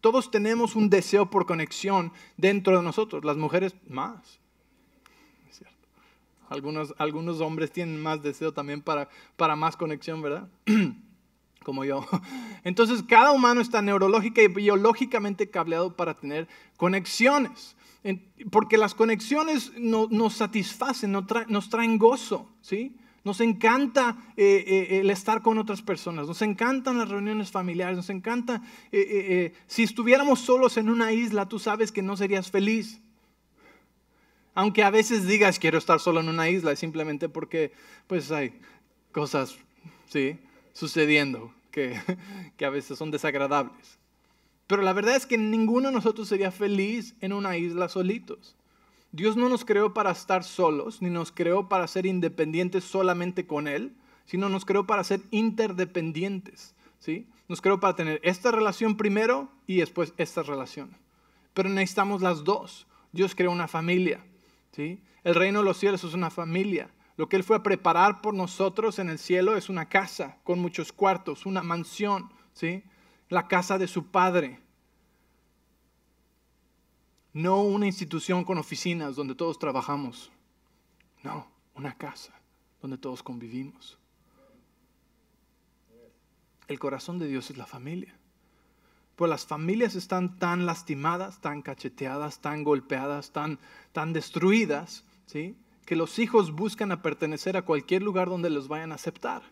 Todos tenemos un deseo por conexión dentro de nosotros, las mujeres más. Algunos, algunos hombres tienen más deseo también para, para más conexión, ¿verdad? como yo. Entonces, cada humano está neurológica y biológicamente cableado para tener conexiones, porque las conexiones no, nos satisfacen, nos, traen, nos traen gozo, ¿sí? Nos encanta eh, eh, el estar con otras personas, nos encantan las reuniones familiares, nos encanta, eh, si estuviéramos solos en una isla, tú sabes que no serías feliz, aunque a veces digas quiero estar solo en una isla, simplemente porque pues hay cosas, sí, sucediendo que, a veces son desagradables. Pero la verdad es que ninguno de nosotros sería feliz en una isla solitos. Dios no nos creó para estar solos, ni nos creó para ser independientes solamente con Él, sino nos creó para ser interdependientes. ¿sí? Nos creó para tener esta relación primero y después esta relación. Pero necesitamos las dos. Dios creó una familia. El reino de los cielos es una familia. Lo que Él fue a preparar por nosotros en el cielo es una casa con muchos cuartos, una mansión, la casa de su Padre. No una institución con oficinas donde todos trabajamos. No, una casa donde todos convivimos. El corazón de Dios es la familia. Pues las familias están tan lastimadas, tan cacheteadas, tan golpeadas, tan, tan destruidas, ¿sí? que los hijos buscan a pertenecer a cualquier lugar donde los vayan a aceptar.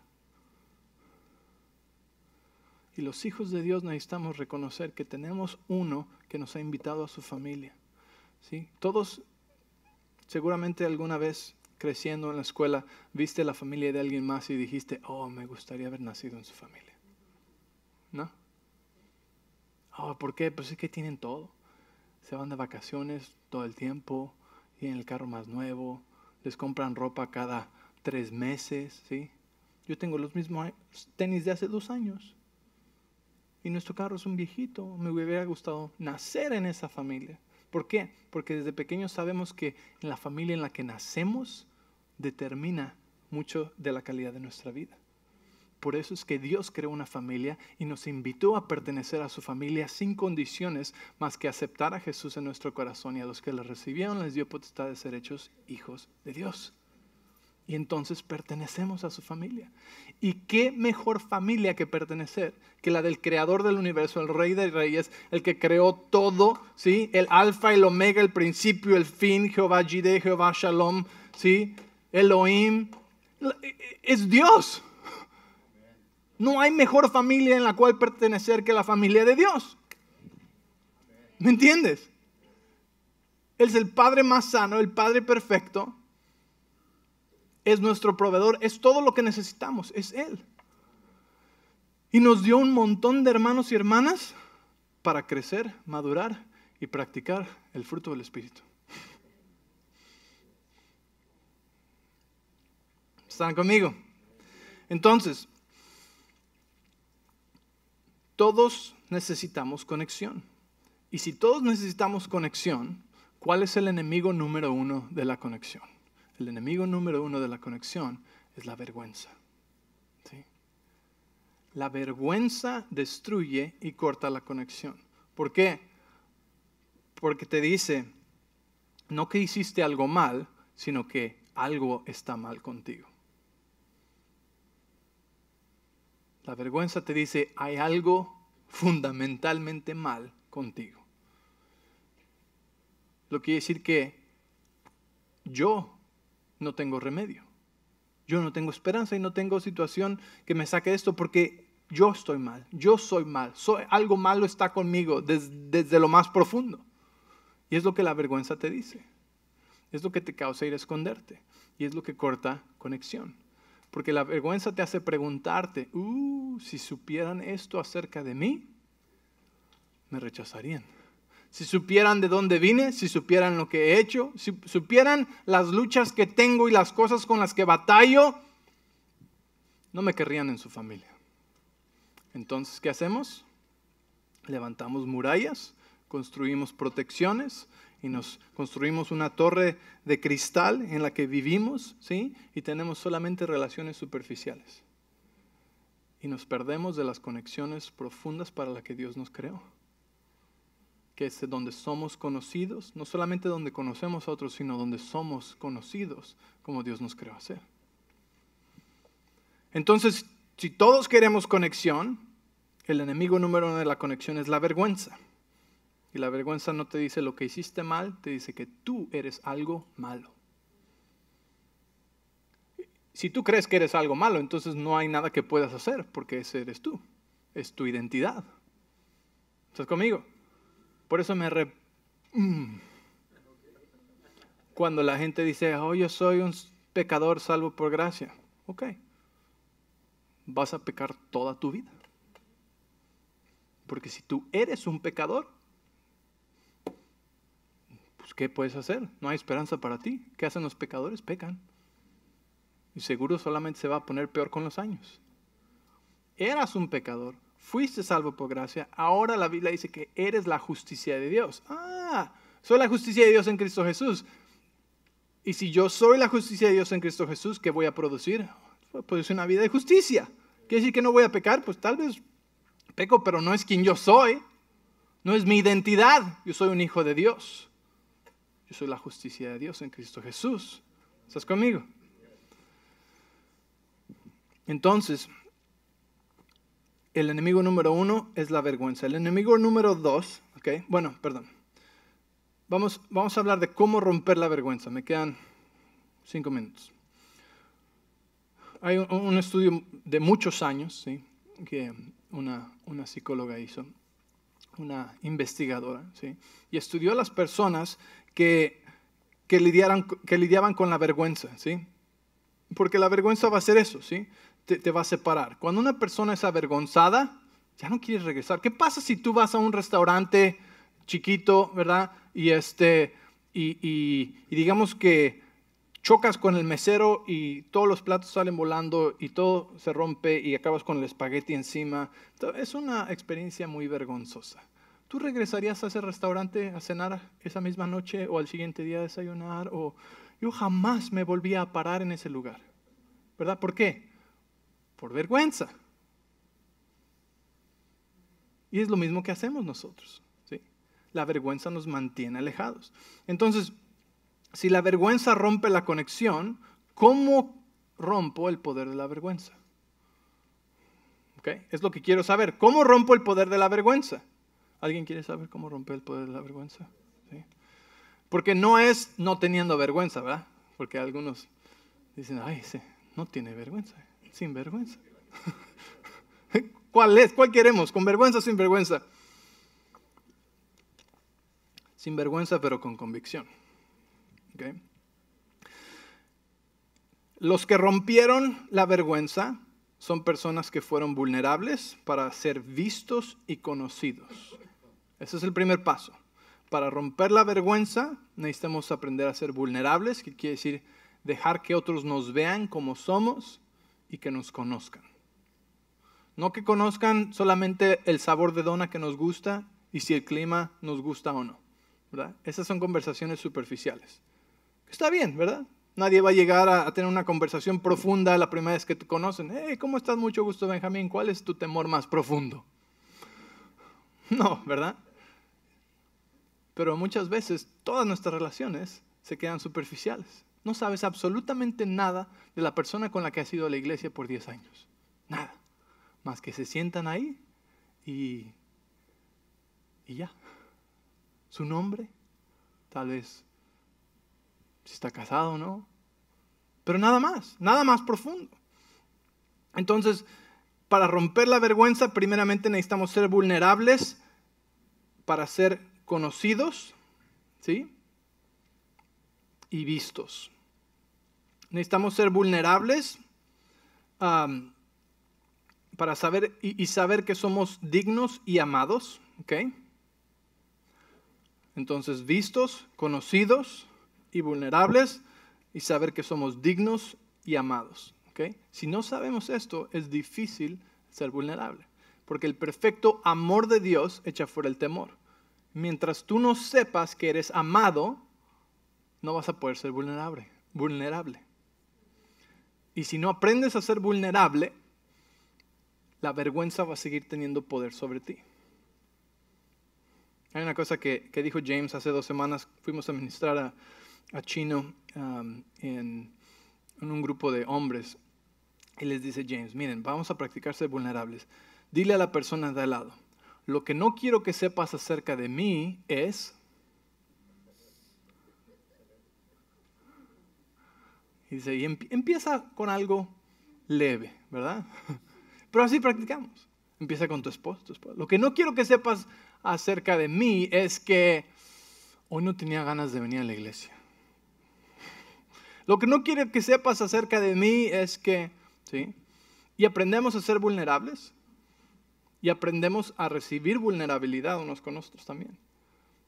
Y los hijos de Dios necesitamos reconocer que tenemos uno que nos ha invitado a su familia. ¿sí? Todos, seguramente alguna vez creciendo en la escuela, viste la familia de alguien más y dijiste, oh, me gustaría haber nacido en su familia. ¿No? Ah, ¿Por qué? Pues es que tienen todo. Se van de vacaciones todo el tiempo, tienen el carro más nuevo, les compran ropa cada tres meses, ¿sí? Yo tengo los mismos tenis de hace dos años. Y nuestro carro es un viejito. Me hubiera gustado nacer en esa familia. ¿Por qué? Porque desde pequeños sabemos que la familia en la que nacemos determina mucho de la calidad de nuestra vida. Por eso es que Dios creó una familia y nos invitó a pertenecer a su familia sin condiciones más que aceptar a Jesús en nuestro corazón y a los que le recibieron les dio potestad de ser hechos hijos de Dios. Y entonces pertenecemos a su familia. ¿Y qué mejor familia que pertenecer que la del creador del universo, el rey de reyes, el que creó todo, ¿sí? El alfa, y el omega, el principio, el fin, Jehová Jideh, Jehová Shalom, ¿sí? Elohim. Es Dios. No hay mejor familia en la cual pertenecer que la familia de Dios. ¿Me entiendes? Él es el Padre más sano, el Padre perfecto. Es nuestro proveedor, es todo lo que necesitamos, es Él. Y nos dio un montón de hermanos y hermanas para crecer, madurar y practicar el fruto del Espíritu. ¿Están conmigo? Entonces, todos necesitamos conexión. Y si todos necesitamos conexión, ¿cuál es el enemigo número uno de la conexión? El enemigo número uno de la conexión es la vergüenza. La vergüenza destruye y corta la conexión. ¿Por qué? Porque te dice, no que hiciste algo mal, sino que algo está mal contigo. La vergüenza te dice, hay algo fundamentalmente mal contigo. Lo quiere decir que yo no tengo remedio. Yo no tengo esperanza y no tengo situación que me saque de esto porque yo estoy mal, yo soy mal, soy, algo malo está conmigo desde, desde lo más profundo. Y es lo que la vergüenza te dice. Es lo que te causa ir a esconderte. Y es lo que corta conexión porque la vergüenza te hace preguntarte, uh, si supieran esto acerca de mí, me rechazarían. Si supieran de dónde vine, si supieran lo que he hecho, si supieran las luchas que tengo y las cosas con las que batallo, no me querrían en su familia. Entonces, ¿qué hacemos? Levantamos murallas, construimos protecciones y nos construimos una torre de cristal en la que vivimos, ¿sí? Y tenemos solamente relaciones superficiales. Y nos perdemos de las conexiones profundas para las que Dios nos creó. Que es donde somos conocidos, no solamente donde conocemos a otros, sino donde somos conocidos como Dios nos creó ser. Entonces, si todos queremos conexión, el enemigo número uno de la conexión es la vergüenza. Y la vergüenza no te dice lo que hiciste mal, te dice que tú eres algo malo. Si tú crees que eres algo malo, entonces no hay nada que puedas hacer, porque ese eres tú, es tu identidad. ¿Estás conmigo? Por eso me... Re... Mm. Cuando la gente dice, oh, yo soy un pecador salvo por gracia, ok, vas a pecar toda tu vida. Porque si tú eres un pecador, pues, ¿qué puedes hacer? No hay esperanza para ti. ¿Qué hacen los pecadores? Pecan. Y seguro solamente se va a poner peor con los años. Eras un pecador, fuiste salvo por gracia, ahora la Biblia dice que eres la justicia de Dios. Ah, soy la justicia de Dios en Cristo Jesús. Y si yo soy la justicia de Dios en Cristo Jesús, ¿qué voy a producir? Pues una vida de justicia. ¿Quiere decir que no voy a pecar? Pues tal vez peco, pero no es quien yo soy. No es mi identidad. Yo soy un hijo de Dios. Yo soy la justicia de Dios en Cristo Jesús. ¿Estás conmigo? Entonces, el enemigo número uno es la vergüenza. El enemigo número dos, ok, bueno, perdón. Vamos, vamos a hablar de cómo romper la vergüenza. Me quedan cinco minutos. Hay un, estudio de muchos años, que una, psicóloga hizo, una investigadora, y estudió a las personas que, lidiaran, que lidiaban con la vergüenza, ¿sí? Porque la vergüenza va a ser eso, ¿sí? Te, va a separar. Cuando una persona es avergonzada, ya no quieres regresar. ¿Qué pasa si tú vas a un restaurante chiquito, ¿verdad? Y, este, y, y digamos que chocas con el mesero y todos los platos salen volando y todo se rompe y acabas con el espagueti encima. Es una experiencia muy vergonzosa. ¿tú regresarías a ese restaurante a cenar esa misma noche o al siguiente día a desayunar? O yo jamás me volvía a parar en ese lugar. ¿Verdad? ¿Por qué? Por vergüenza. Y es lo mismo que hacemos nosotros. ¿sí? La vergüenza nos mantiene alejados. Entonces, si la vergüenza rompe la conexión, ¿cómo rompo el poder de la vergüenza? Es lo que quiero saber. ¿Cómo rompo el poder de la vergüenza? ¿Alguien quiere saber cómo romper el poder de la vergüenza? Porque no es no teniendo vergüenza, ¿verdad? Porque algunos dicen, ay, no tiene vergüenza, sin vergüenza. ¿Cuál es? ¿Cuál queremos? ¿Con vergüenza o sin vergüenza? Sin vergüenza, pero con convicción. Los que rompieron la vergüenza son personas que fueron vulnerables para ser vistos y conocidos. Ese es el primer paso. Para romper la vergüenza necesitamos aprender a ser vulnerables, que quiere decir dejar que otros nos vean como somos y que nos conozcan. No que conozcan solamente el sabor de dona que nos gusta y si el clima nos gusta o no. Esas son conversaciones superficiales. Está bien, ¿verdad? Nadie va a llegar a, tener una conversación profunda la primera vez que te conocen. ¿cómo estás? Mucho gusto, Benjamín. ¿Cuál es tu temor más profundo? No, ¿verdad? Pero muchas veces todas nuestras relaciones se quedan superficiales. No sabes absolutamente nada de la persona con la que has ido a la iglesia por 10 años. Nada. Más que se sientan ahí y, y ya. Su nombre, tal vez si está casado o no. Pero nada más, nada más profundo. Entonces, para romper la vergüenza, primeramente necesitamos ser vulnerables para ser conocidos, ¿sí? Y vistos. Necesitamos ser vulnerables para saber y, saber que somos dignos y amados, Entonces, vistos, conocidos y vulnerables y saber que somos dignos y amados, Si no sabemos esto, es difícil ser vulnerable, porque el perfecto amor de Dios echa fuera el temor mientras tú no sepas que eres amado, no vas a poder ser vulnerable. vulnerable. Y si no aprendes a ser vulnerable, la vergüenza va a seguir teniendo poder sobre ti. Hay una cosa que, dijo James hace dos semanas, fuimos a ministrar a, Chino um, en, en un grupo de hombres y les dice James, miren, vamos a practicar ser vulnerables. Dile a la persona de al lado, lo que no quiero que sepas acerca de mí es... Y dice, empieza con algo leve, ¿verdad? Pero así practicamos. Empieza con tu esposo, Lo que no quiero que sepas acerca de mí es que hoy no tenía ganas de venir a la iglesia. Lo que no quiero que sepas acerca de mí es que, ¿sí? Y aprendemos a ser vulnerables y aprendemos a recibir vulnerabilidad unos con otros también.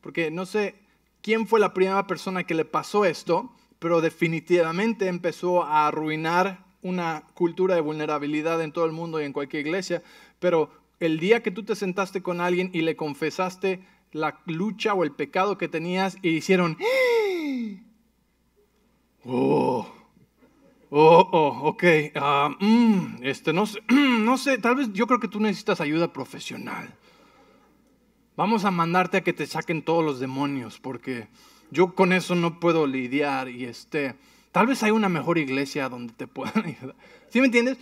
Porque no sé quién fue la primera persona que le pasó esto, pero definitivamente empezó a arruinar una cultura de vulnerabilidad en todo el mundo y en cualquier iglesia. Pero el día que tú te sentaste con alguien y le confesaste la lucha o el pecado que tenías y hicieron, ¡Oh! Oh, oh, ok. Ah, mm, este, no sé, no sé, tal vez yo creo que tú necesitas ayuda profesional. Vamos a mandarte a que te saquen todos los demonios, porque yo con eso no puedo lidiar y este, tal vez hay una mejor iglesia donde te puedan ayudar. ¿Sí me entiendes?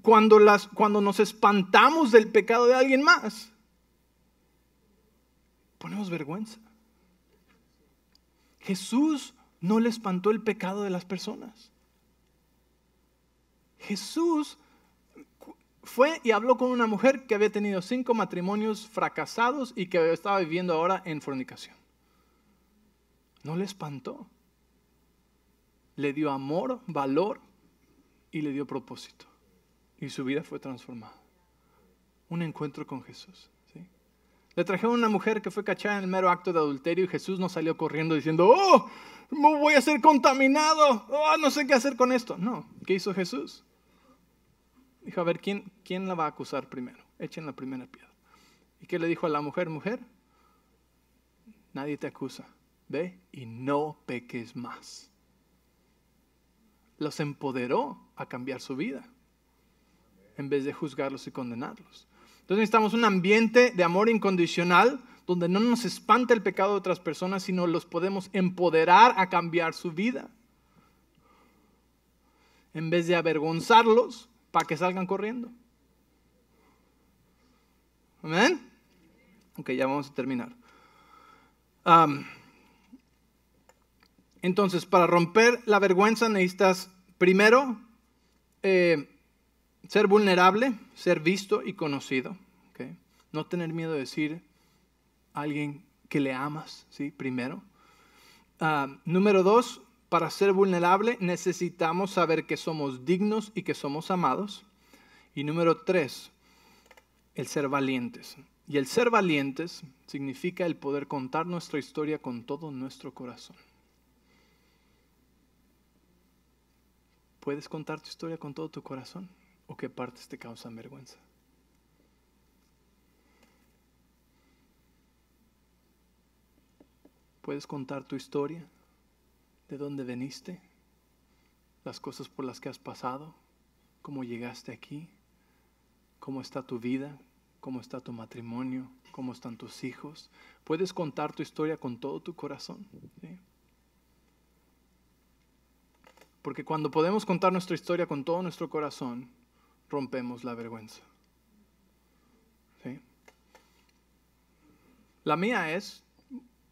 Cuando, las, cuando nos espantamos del pecado de alguien más, ponemos vergüenza. Jesús no le espantó el pecado de las personas. Jesús fue y habló con una mujer que había tenido cinco matrimonios fracasados y que estaba viviendo ahora en fornicación. No le espantó. Le dio amor, valor y le dio propósito. Y su vida fue transformada. Un encuentro con Jesús. Le trajeron una mujer que fue cachada en el mero acto de adulterio y Jesús no salió corriendo diciendo, oh, voy a ser contaminado, oh, no sé qué hacer con esto. No, ¿qué hizo Jesús? Dijo, a ver, ¿quién, ¿quién la va a acusar primero? Echen la primera piedra. ¿Y qué le dijo a la mujer? Mujer, nadie te acusa. Ve y no peques más. Los empoderó a cambiar su vida en vez de juzgarlos y condenarlos. Entonces necesitamos un ambiente de amor incondicional donde no nos espanta el pecado de otras personas, sino los podemos empoderar a cambiar su vida. En vez de avergonzarlos, para que salgan corriendo. Amén. Ok, ya vamos a terminar. entonces, para romper la vergüenza necesitas primero eh, ser vulnerable, ser visto y conocido. No tener miedo de decir a alguien que le amas, ¿sí? Primero. número dos, para ser vulnerable necesitamos saber que somos dignos y que somos amados. Y número tres, el ser valientes. Y el ser valientes significa el poder contar nuestra historia con todo nuestro corazón. ¿Puedes contar tu historia con todo tu corazón? ¿O qué partes te causan vergüenza? ¿Puedes contar tu historia de dónde veniste, las cosas por las que has pasado, cómo llegaste aquí, cómo está tu vida, cómo está tu matrimonio, cómo están tus hijos. Puedes contar tu historia con todo tu corazón. Porque cuando podemos contar nuestra historia con todo nuestro corazón, rompemos la vergüenza. La mía es,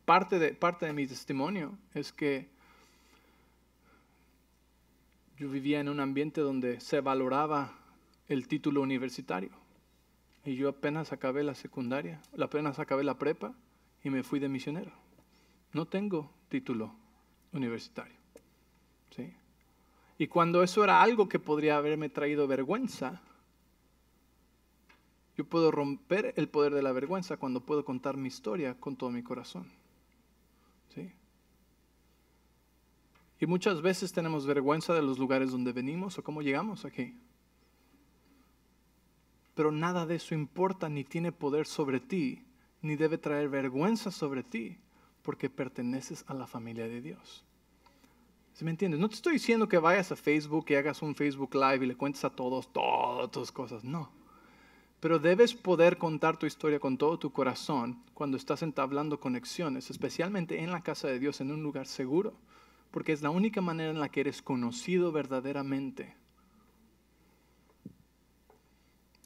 parte de, parte de mi testimonio es que yo vivía en un ambiente donde se valoraba el título universitario. Y yo apenas acabé la secundaria, apenas acabé la prepa y me fui de misionero. No tengo título universitario. ¿sí? Y cuando eso era algo que podría haberme traído vergüenza, yo puedo romper el poder de la vergüenza cuando puedo contar mi historia con todo mi corazón. Y muchas veces tenemos vergüenza de los lugares donde venimos o cómo llegamos aquí. Pero nada de eso importa ni tiene poder sobre ti, ni debe traer vergüenza sobre ti, porque perteneces a la familia de Dios. ¿Se me entiende? No te estoy diciendo que vayas a Facebook y hagas un Facebook Live y le cuentes a todos todas tus cosas, no. Pero debes poder contar tu historia con todo tu corazón cuando estás entablando conexiones, especialmente en la casa de Dios, en un lugar seguro porque es la única manera en la que eres conocido verdaderamente.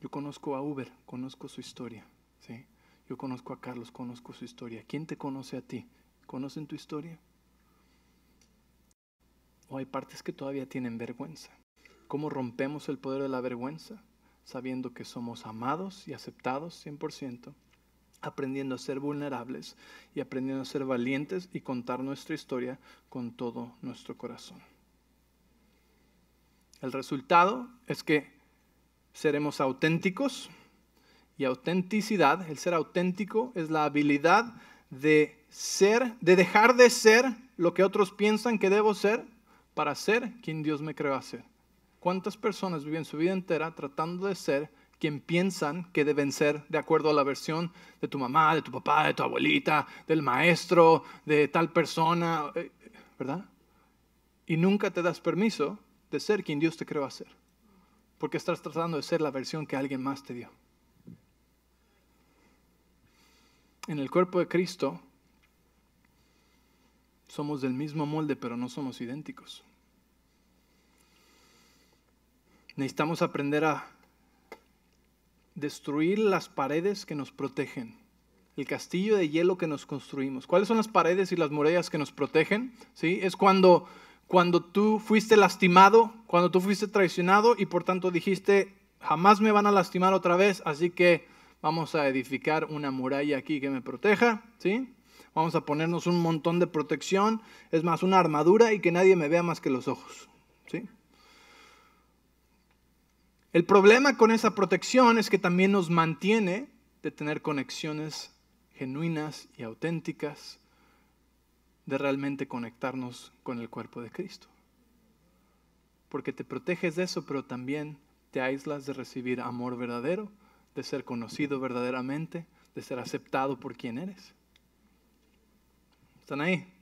Yo conozco a Uber, conozco su historia, ¿sí? Yo conozco a Carlos, conozco su historia. ¿Quién te conoce a ti? ¿Conocen tu historia? O hay partes que todavía tienen vergüenza. ¿Cómo rompemos el poder de la vergüenza? Sabiendo que somos amados y aceptados 100% aprendiendo a ser vulnerables y aprendiendo a ser valientes y contar nuestra historia con todo nuestro corazón. El resultado es que seremos auténticos y autenticidad, el ser auténtico es la habilidad de ser, de dejar de ser lo que otros piensan que debo ser para ser quien Dios me creó a ser. ¿Cuántas personas viven su vida entera tratando de ser quien piensan que deben ser de acuerdo a la versión de tu mamá, de tu papá, de tu abuelita, del maestro, de tal persona, eh, ¿verdad? Y nunca te das permiso de ser quien Dios te creó a ser, porque estás tratando de ser la versión que alguien más te dio. En el cuerpo de Cristo somos del mismo molde, pero no somos idénticos. Necesitamos aprender a destruir las paredes que nos protegen, el castillo de hielo que nos construimos. ¿Cuáles son las paredes y las murallas que nos protegen? ¿Sí? Es cuando, cuando tú fuiste lastimado, cuando tú fuiste traicionado y por tanto dijiste, jamás me van a lastimar otra vez, así que vamos a edificar una muralla aquí que me proteja, ¿sí? Vamos a ponernos un montón de protección, es más, una armadura y que nadie me vea más que los ojos, ¿sí? El problema con esa protección es que también nos mantiene de tener conexiones genuinas y auténticas, de realmente conectarnos con el cuerpo de Cristo. Porque te proteges de eso, pero también te aíslas de recibir amor verdadero, de ser conocido verdaderamente, de ser aceptado por quien eres. ¿Están ahí?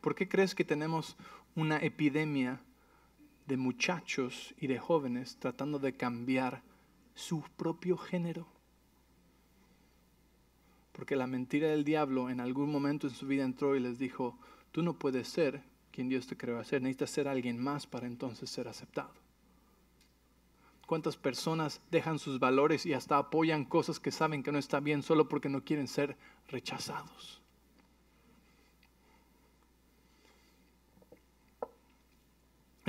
¿Por qué crees que tenemos una epidemia de muchachos y de jóvenes tratando de cambiar su propio género. Porque la mentira del diablo en algún momento en su vida entró y les dijo, tú no puedes ser quien Dios te creó ser, necesitas ser alguien más para entonces ser aceptado. ¿Cuántas personas dejan sus valores y hasta apoyan cosas que saben que no está bien solo porque no quieren ser rechazados?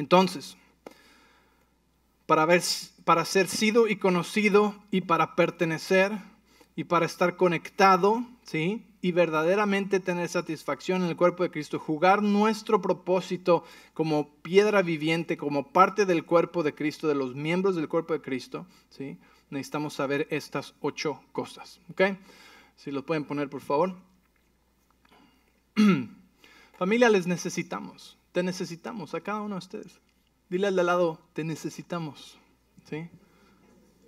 Entonces, para, ser sido y conocido y para pertenecer y para estar conectado, ¿sí? Y verdaderamente tener satisfacción en el cuerpo de Cristo, jugar nuestro propósito como piedra viviente, como parte del cuerpo de Cristo, de los miembros del cuerpo de Cristo, Necesitamos saber estas ocho cosas, Si lo pueden poner, por favor. Familia, les necesitamos. Te necesitamos, a cada uno de ustedes. Dile al de al lado, te necesitamos. ¿Sí?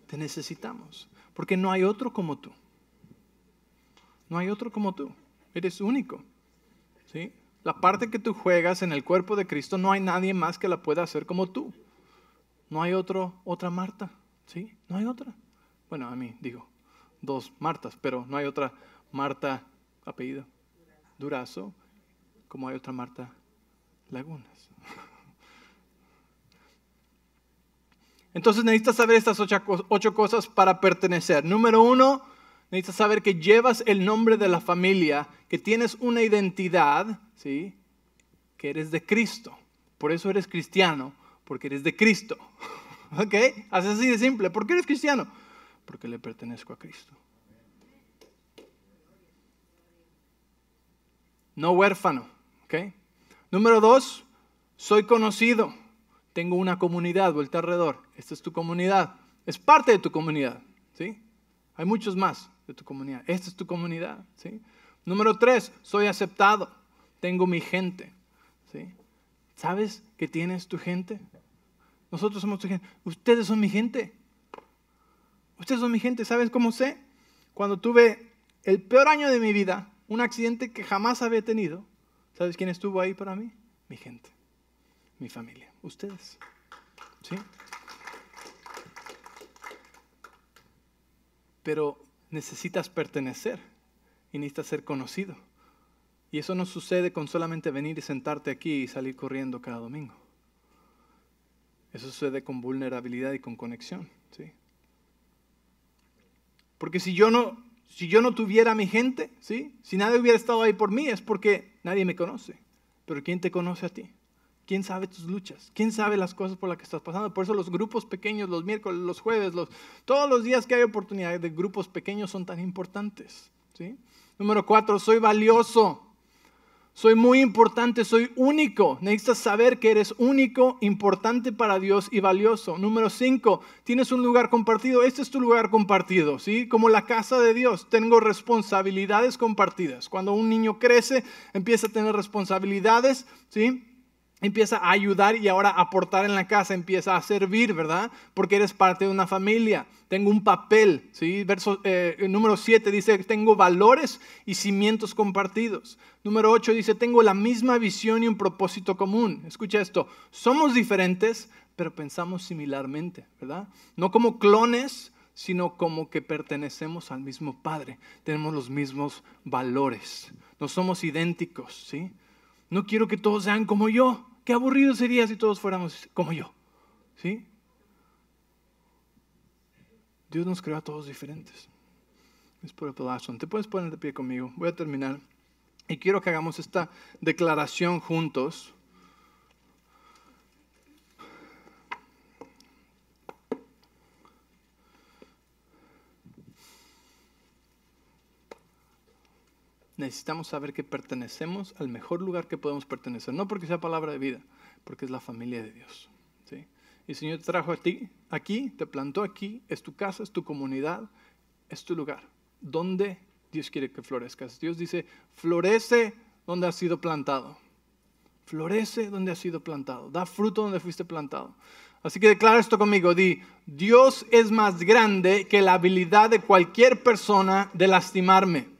Te necesitamos. Porque no hay otro como tú. No hay otro como tú. Eres único. ¿Sí? La parte que tú juegas en el cuerpo de Cristo, no hay nadie más que la pueda hacer como tú. No hay otro, otra Marta. ¿Sí? No hay otra. Bueno, a mí digo, dos Martas, pero no hay otra Marta apellido. Durazo, como hay otra Marta lagunas. Entonces necesitas saber estas ocho cosas para pertenecer. Número uno, necesitas saber que llevas el nombre de la familia, que tienes una identidad, ¿sí? Que eres de Cristo. Por eso eres cristiano, porque eres de Cristo. ¿Ok? Así de simple. ¿Por qué eres cristiano? Porque le pertenezco a Cristo. No huérfano, ¿ok? Número dos, soy conocido. Tengo una comunidad, vuelta alrededor. Esta es tu comunidad. Es parte de tu comunidad. ¿sí? Hay muchos más de tu comunidad. Esta es tu comunidad. ¿sí? Número tres, soy aceptado. Tengo mi gente. ¿sí? ¿Sabes que tienes tu gente? Nosotros somos tu gente. Ustedes son mi gente. Ustedes son mi gente. ¿Sabes cómo sé? Cuando tuve el peor año de mi vida, un accidente que jamás había tenido, ¿Sabes quién estuvo ahí para mí? Mi gente, mi familia, ustedes. ¿Sí? Pero necesitas pertenecer y necesitas ser conocido. Y eso no sucede con solamente venir y sentarte aquí y salir corriendo cada domingo. Eso sucede con vulnerabilidad y con conexión. ¿sí? Porque si yo no si yo no tuviera mi gente, ¿sí? si nadie hubiera estado ahí por mí, es porque nadie me conoce. Pero ¿quién te conoce a ti? ¿Quién sabe tus luchas? ¿Quién sabe las cosas por las que estás pasando? Por eso los grupos pequeños, los miércoles, los jueves, los, todos los días que hay oportunidades de grupos pequeños son tan importantes. ¿sí? Número cuatro, soy valioso. Soy muy importante, soy único. Necesitas saber que eres único, importante para Dios y valioso. Número cinco, tienes un lugar compartido. Este es tu lugar compartido, ¿sí? Como la casa de Dios, tengo responsabilidades compartidas. Cuando un niño crece, empieza a tener responsabilidades, ¿sí? empieza a ayudar y ahora aportar en la casa, empieza a servir, ¿verdad? Porque eres parte de una familia, tengo un papel, ¿sí? Verso eh, número 7 dice, tengo valores y cimientos compartidos. Número 8 dice, tengo la misma visión y un propósito común. Escucha esto, somos diferentes, pero pensamos similarmente, ¿verdad? No como clones, sino como que pertenecemos al mismo Padre, tenemos los mismos valores, no somos idénticos, ¿sí? No quiero que todos sean como yo, Qué aburrido sería si todos fuéramos como yo. ¿Sí? Dios nos creó a todos diferentes. Es por el Te puedes poner de pie conmigo. Voy a terminar. Y quiero que hagamos esta declaración juntos necesitamos saber que pertenecemos al mejor lugar que podemos pertenecer. No porque sea palabra de vida, porque es la familia de Dios. Y el Señor te trajo a ti aquí, te plantó aquí, es tu casa, es tu comunidad, es tu lugar. Donde Dios quiere que florezcas. Dios dice, florece donde has sido plantado. Florece donde has sido plantado. Da fruto donde fuiste plantado. Así que declara esto conmigo. Di, Dios es más grande que la habilidad de cualquier persona de lastimarme.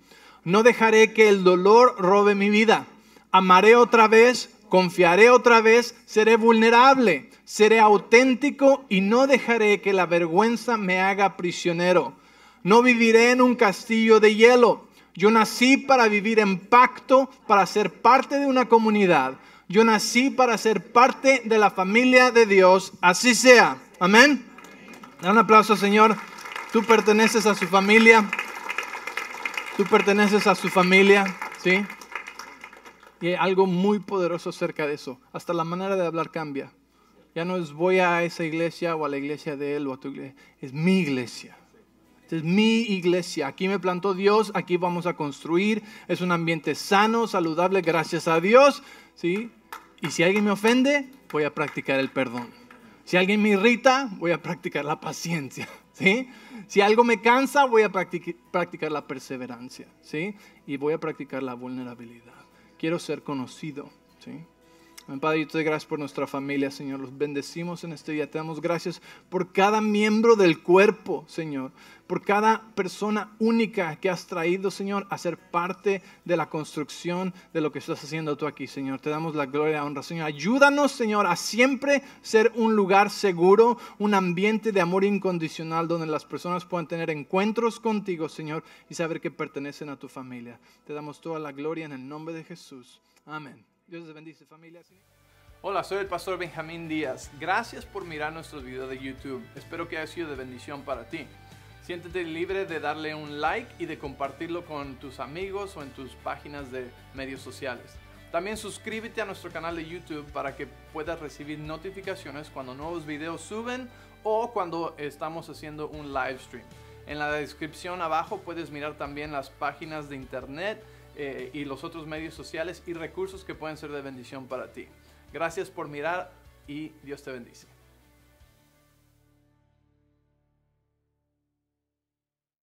No dejaré que el dolor robe mi vida. Amaré otra vez, confiaré otra vez, seré vulnerable, seré auténtico y no dejaré que la vergüenza me haga prisionero. No viviré en un castillo de hielo. Yo nací para vivir en pacto, para ser parte de una comunidad. Yo nací para ser parte de la familia de Dios. Así sea. Amén. un aplauso, Señor. Tú perteneces a su familia. Tú perteneces a su familia, ¿sí? Y hay algo muy poderoso acerca de eso. Hasta la manera de hablar cambia. Ya no es voy a esa iglesia o a la iglesia de él o a tu iglesia. Es mi iglesia. Es mi iglesia. Aquí me plantó Dios, aquí vamos a construir. Es un ambiente sano, saludable, gracias a Dios. ¿sí? Y si alguien me ofende, voy a practicar el perdón. Si alguien me irrita, voy a practicar la paciencia. ¿sí? Si algo me cansa, voy a practicar, la perseverancia, ¿sí? Y voy a practicar la vulnerabilidad. Quiero ser conocido, ¿sí? Padre, yo te doy gracias por nuestra familia, Señor. Los bendecimos en este día. Te damos gracias por cada miembro del cuerpo, Señor por cada persona única que has traído, Señor, a ser parte de la construcción de lo que estás haciendo tú aquí, Señor. Te damos la gloria y la honra, Señor. Ayúdanos, Señor, a siempre ser un lugar seguro, un ambiente de amor incondicional donde las personas puedan tener encuentros contigo, Señor, y saber que pertenecen a tu familia. Te damos toda la gloria en el nombre de Jesús. Amén. Dios te bendice, familia. Hola, soy el pastor Benjamín Díaz. Gracias por mirar nuestros video de YouTube. Espero que haya sido de bendición para ti. Siéntete libre de darle un like y de compartirlo con tus amigos o en tus páginas de medios sociales. También suscríbete a nuestro canal de YouTube para que puedas recibir notificaciones cuando nuevos videos suben o cuando estamos haciendo un live stream. En la descripción abajo puedes mirar también las páginas de internet eh, y los otros medios sociales y recursos que pueden ser de bendición para ti. Gracias por mirar y Dios te bendice.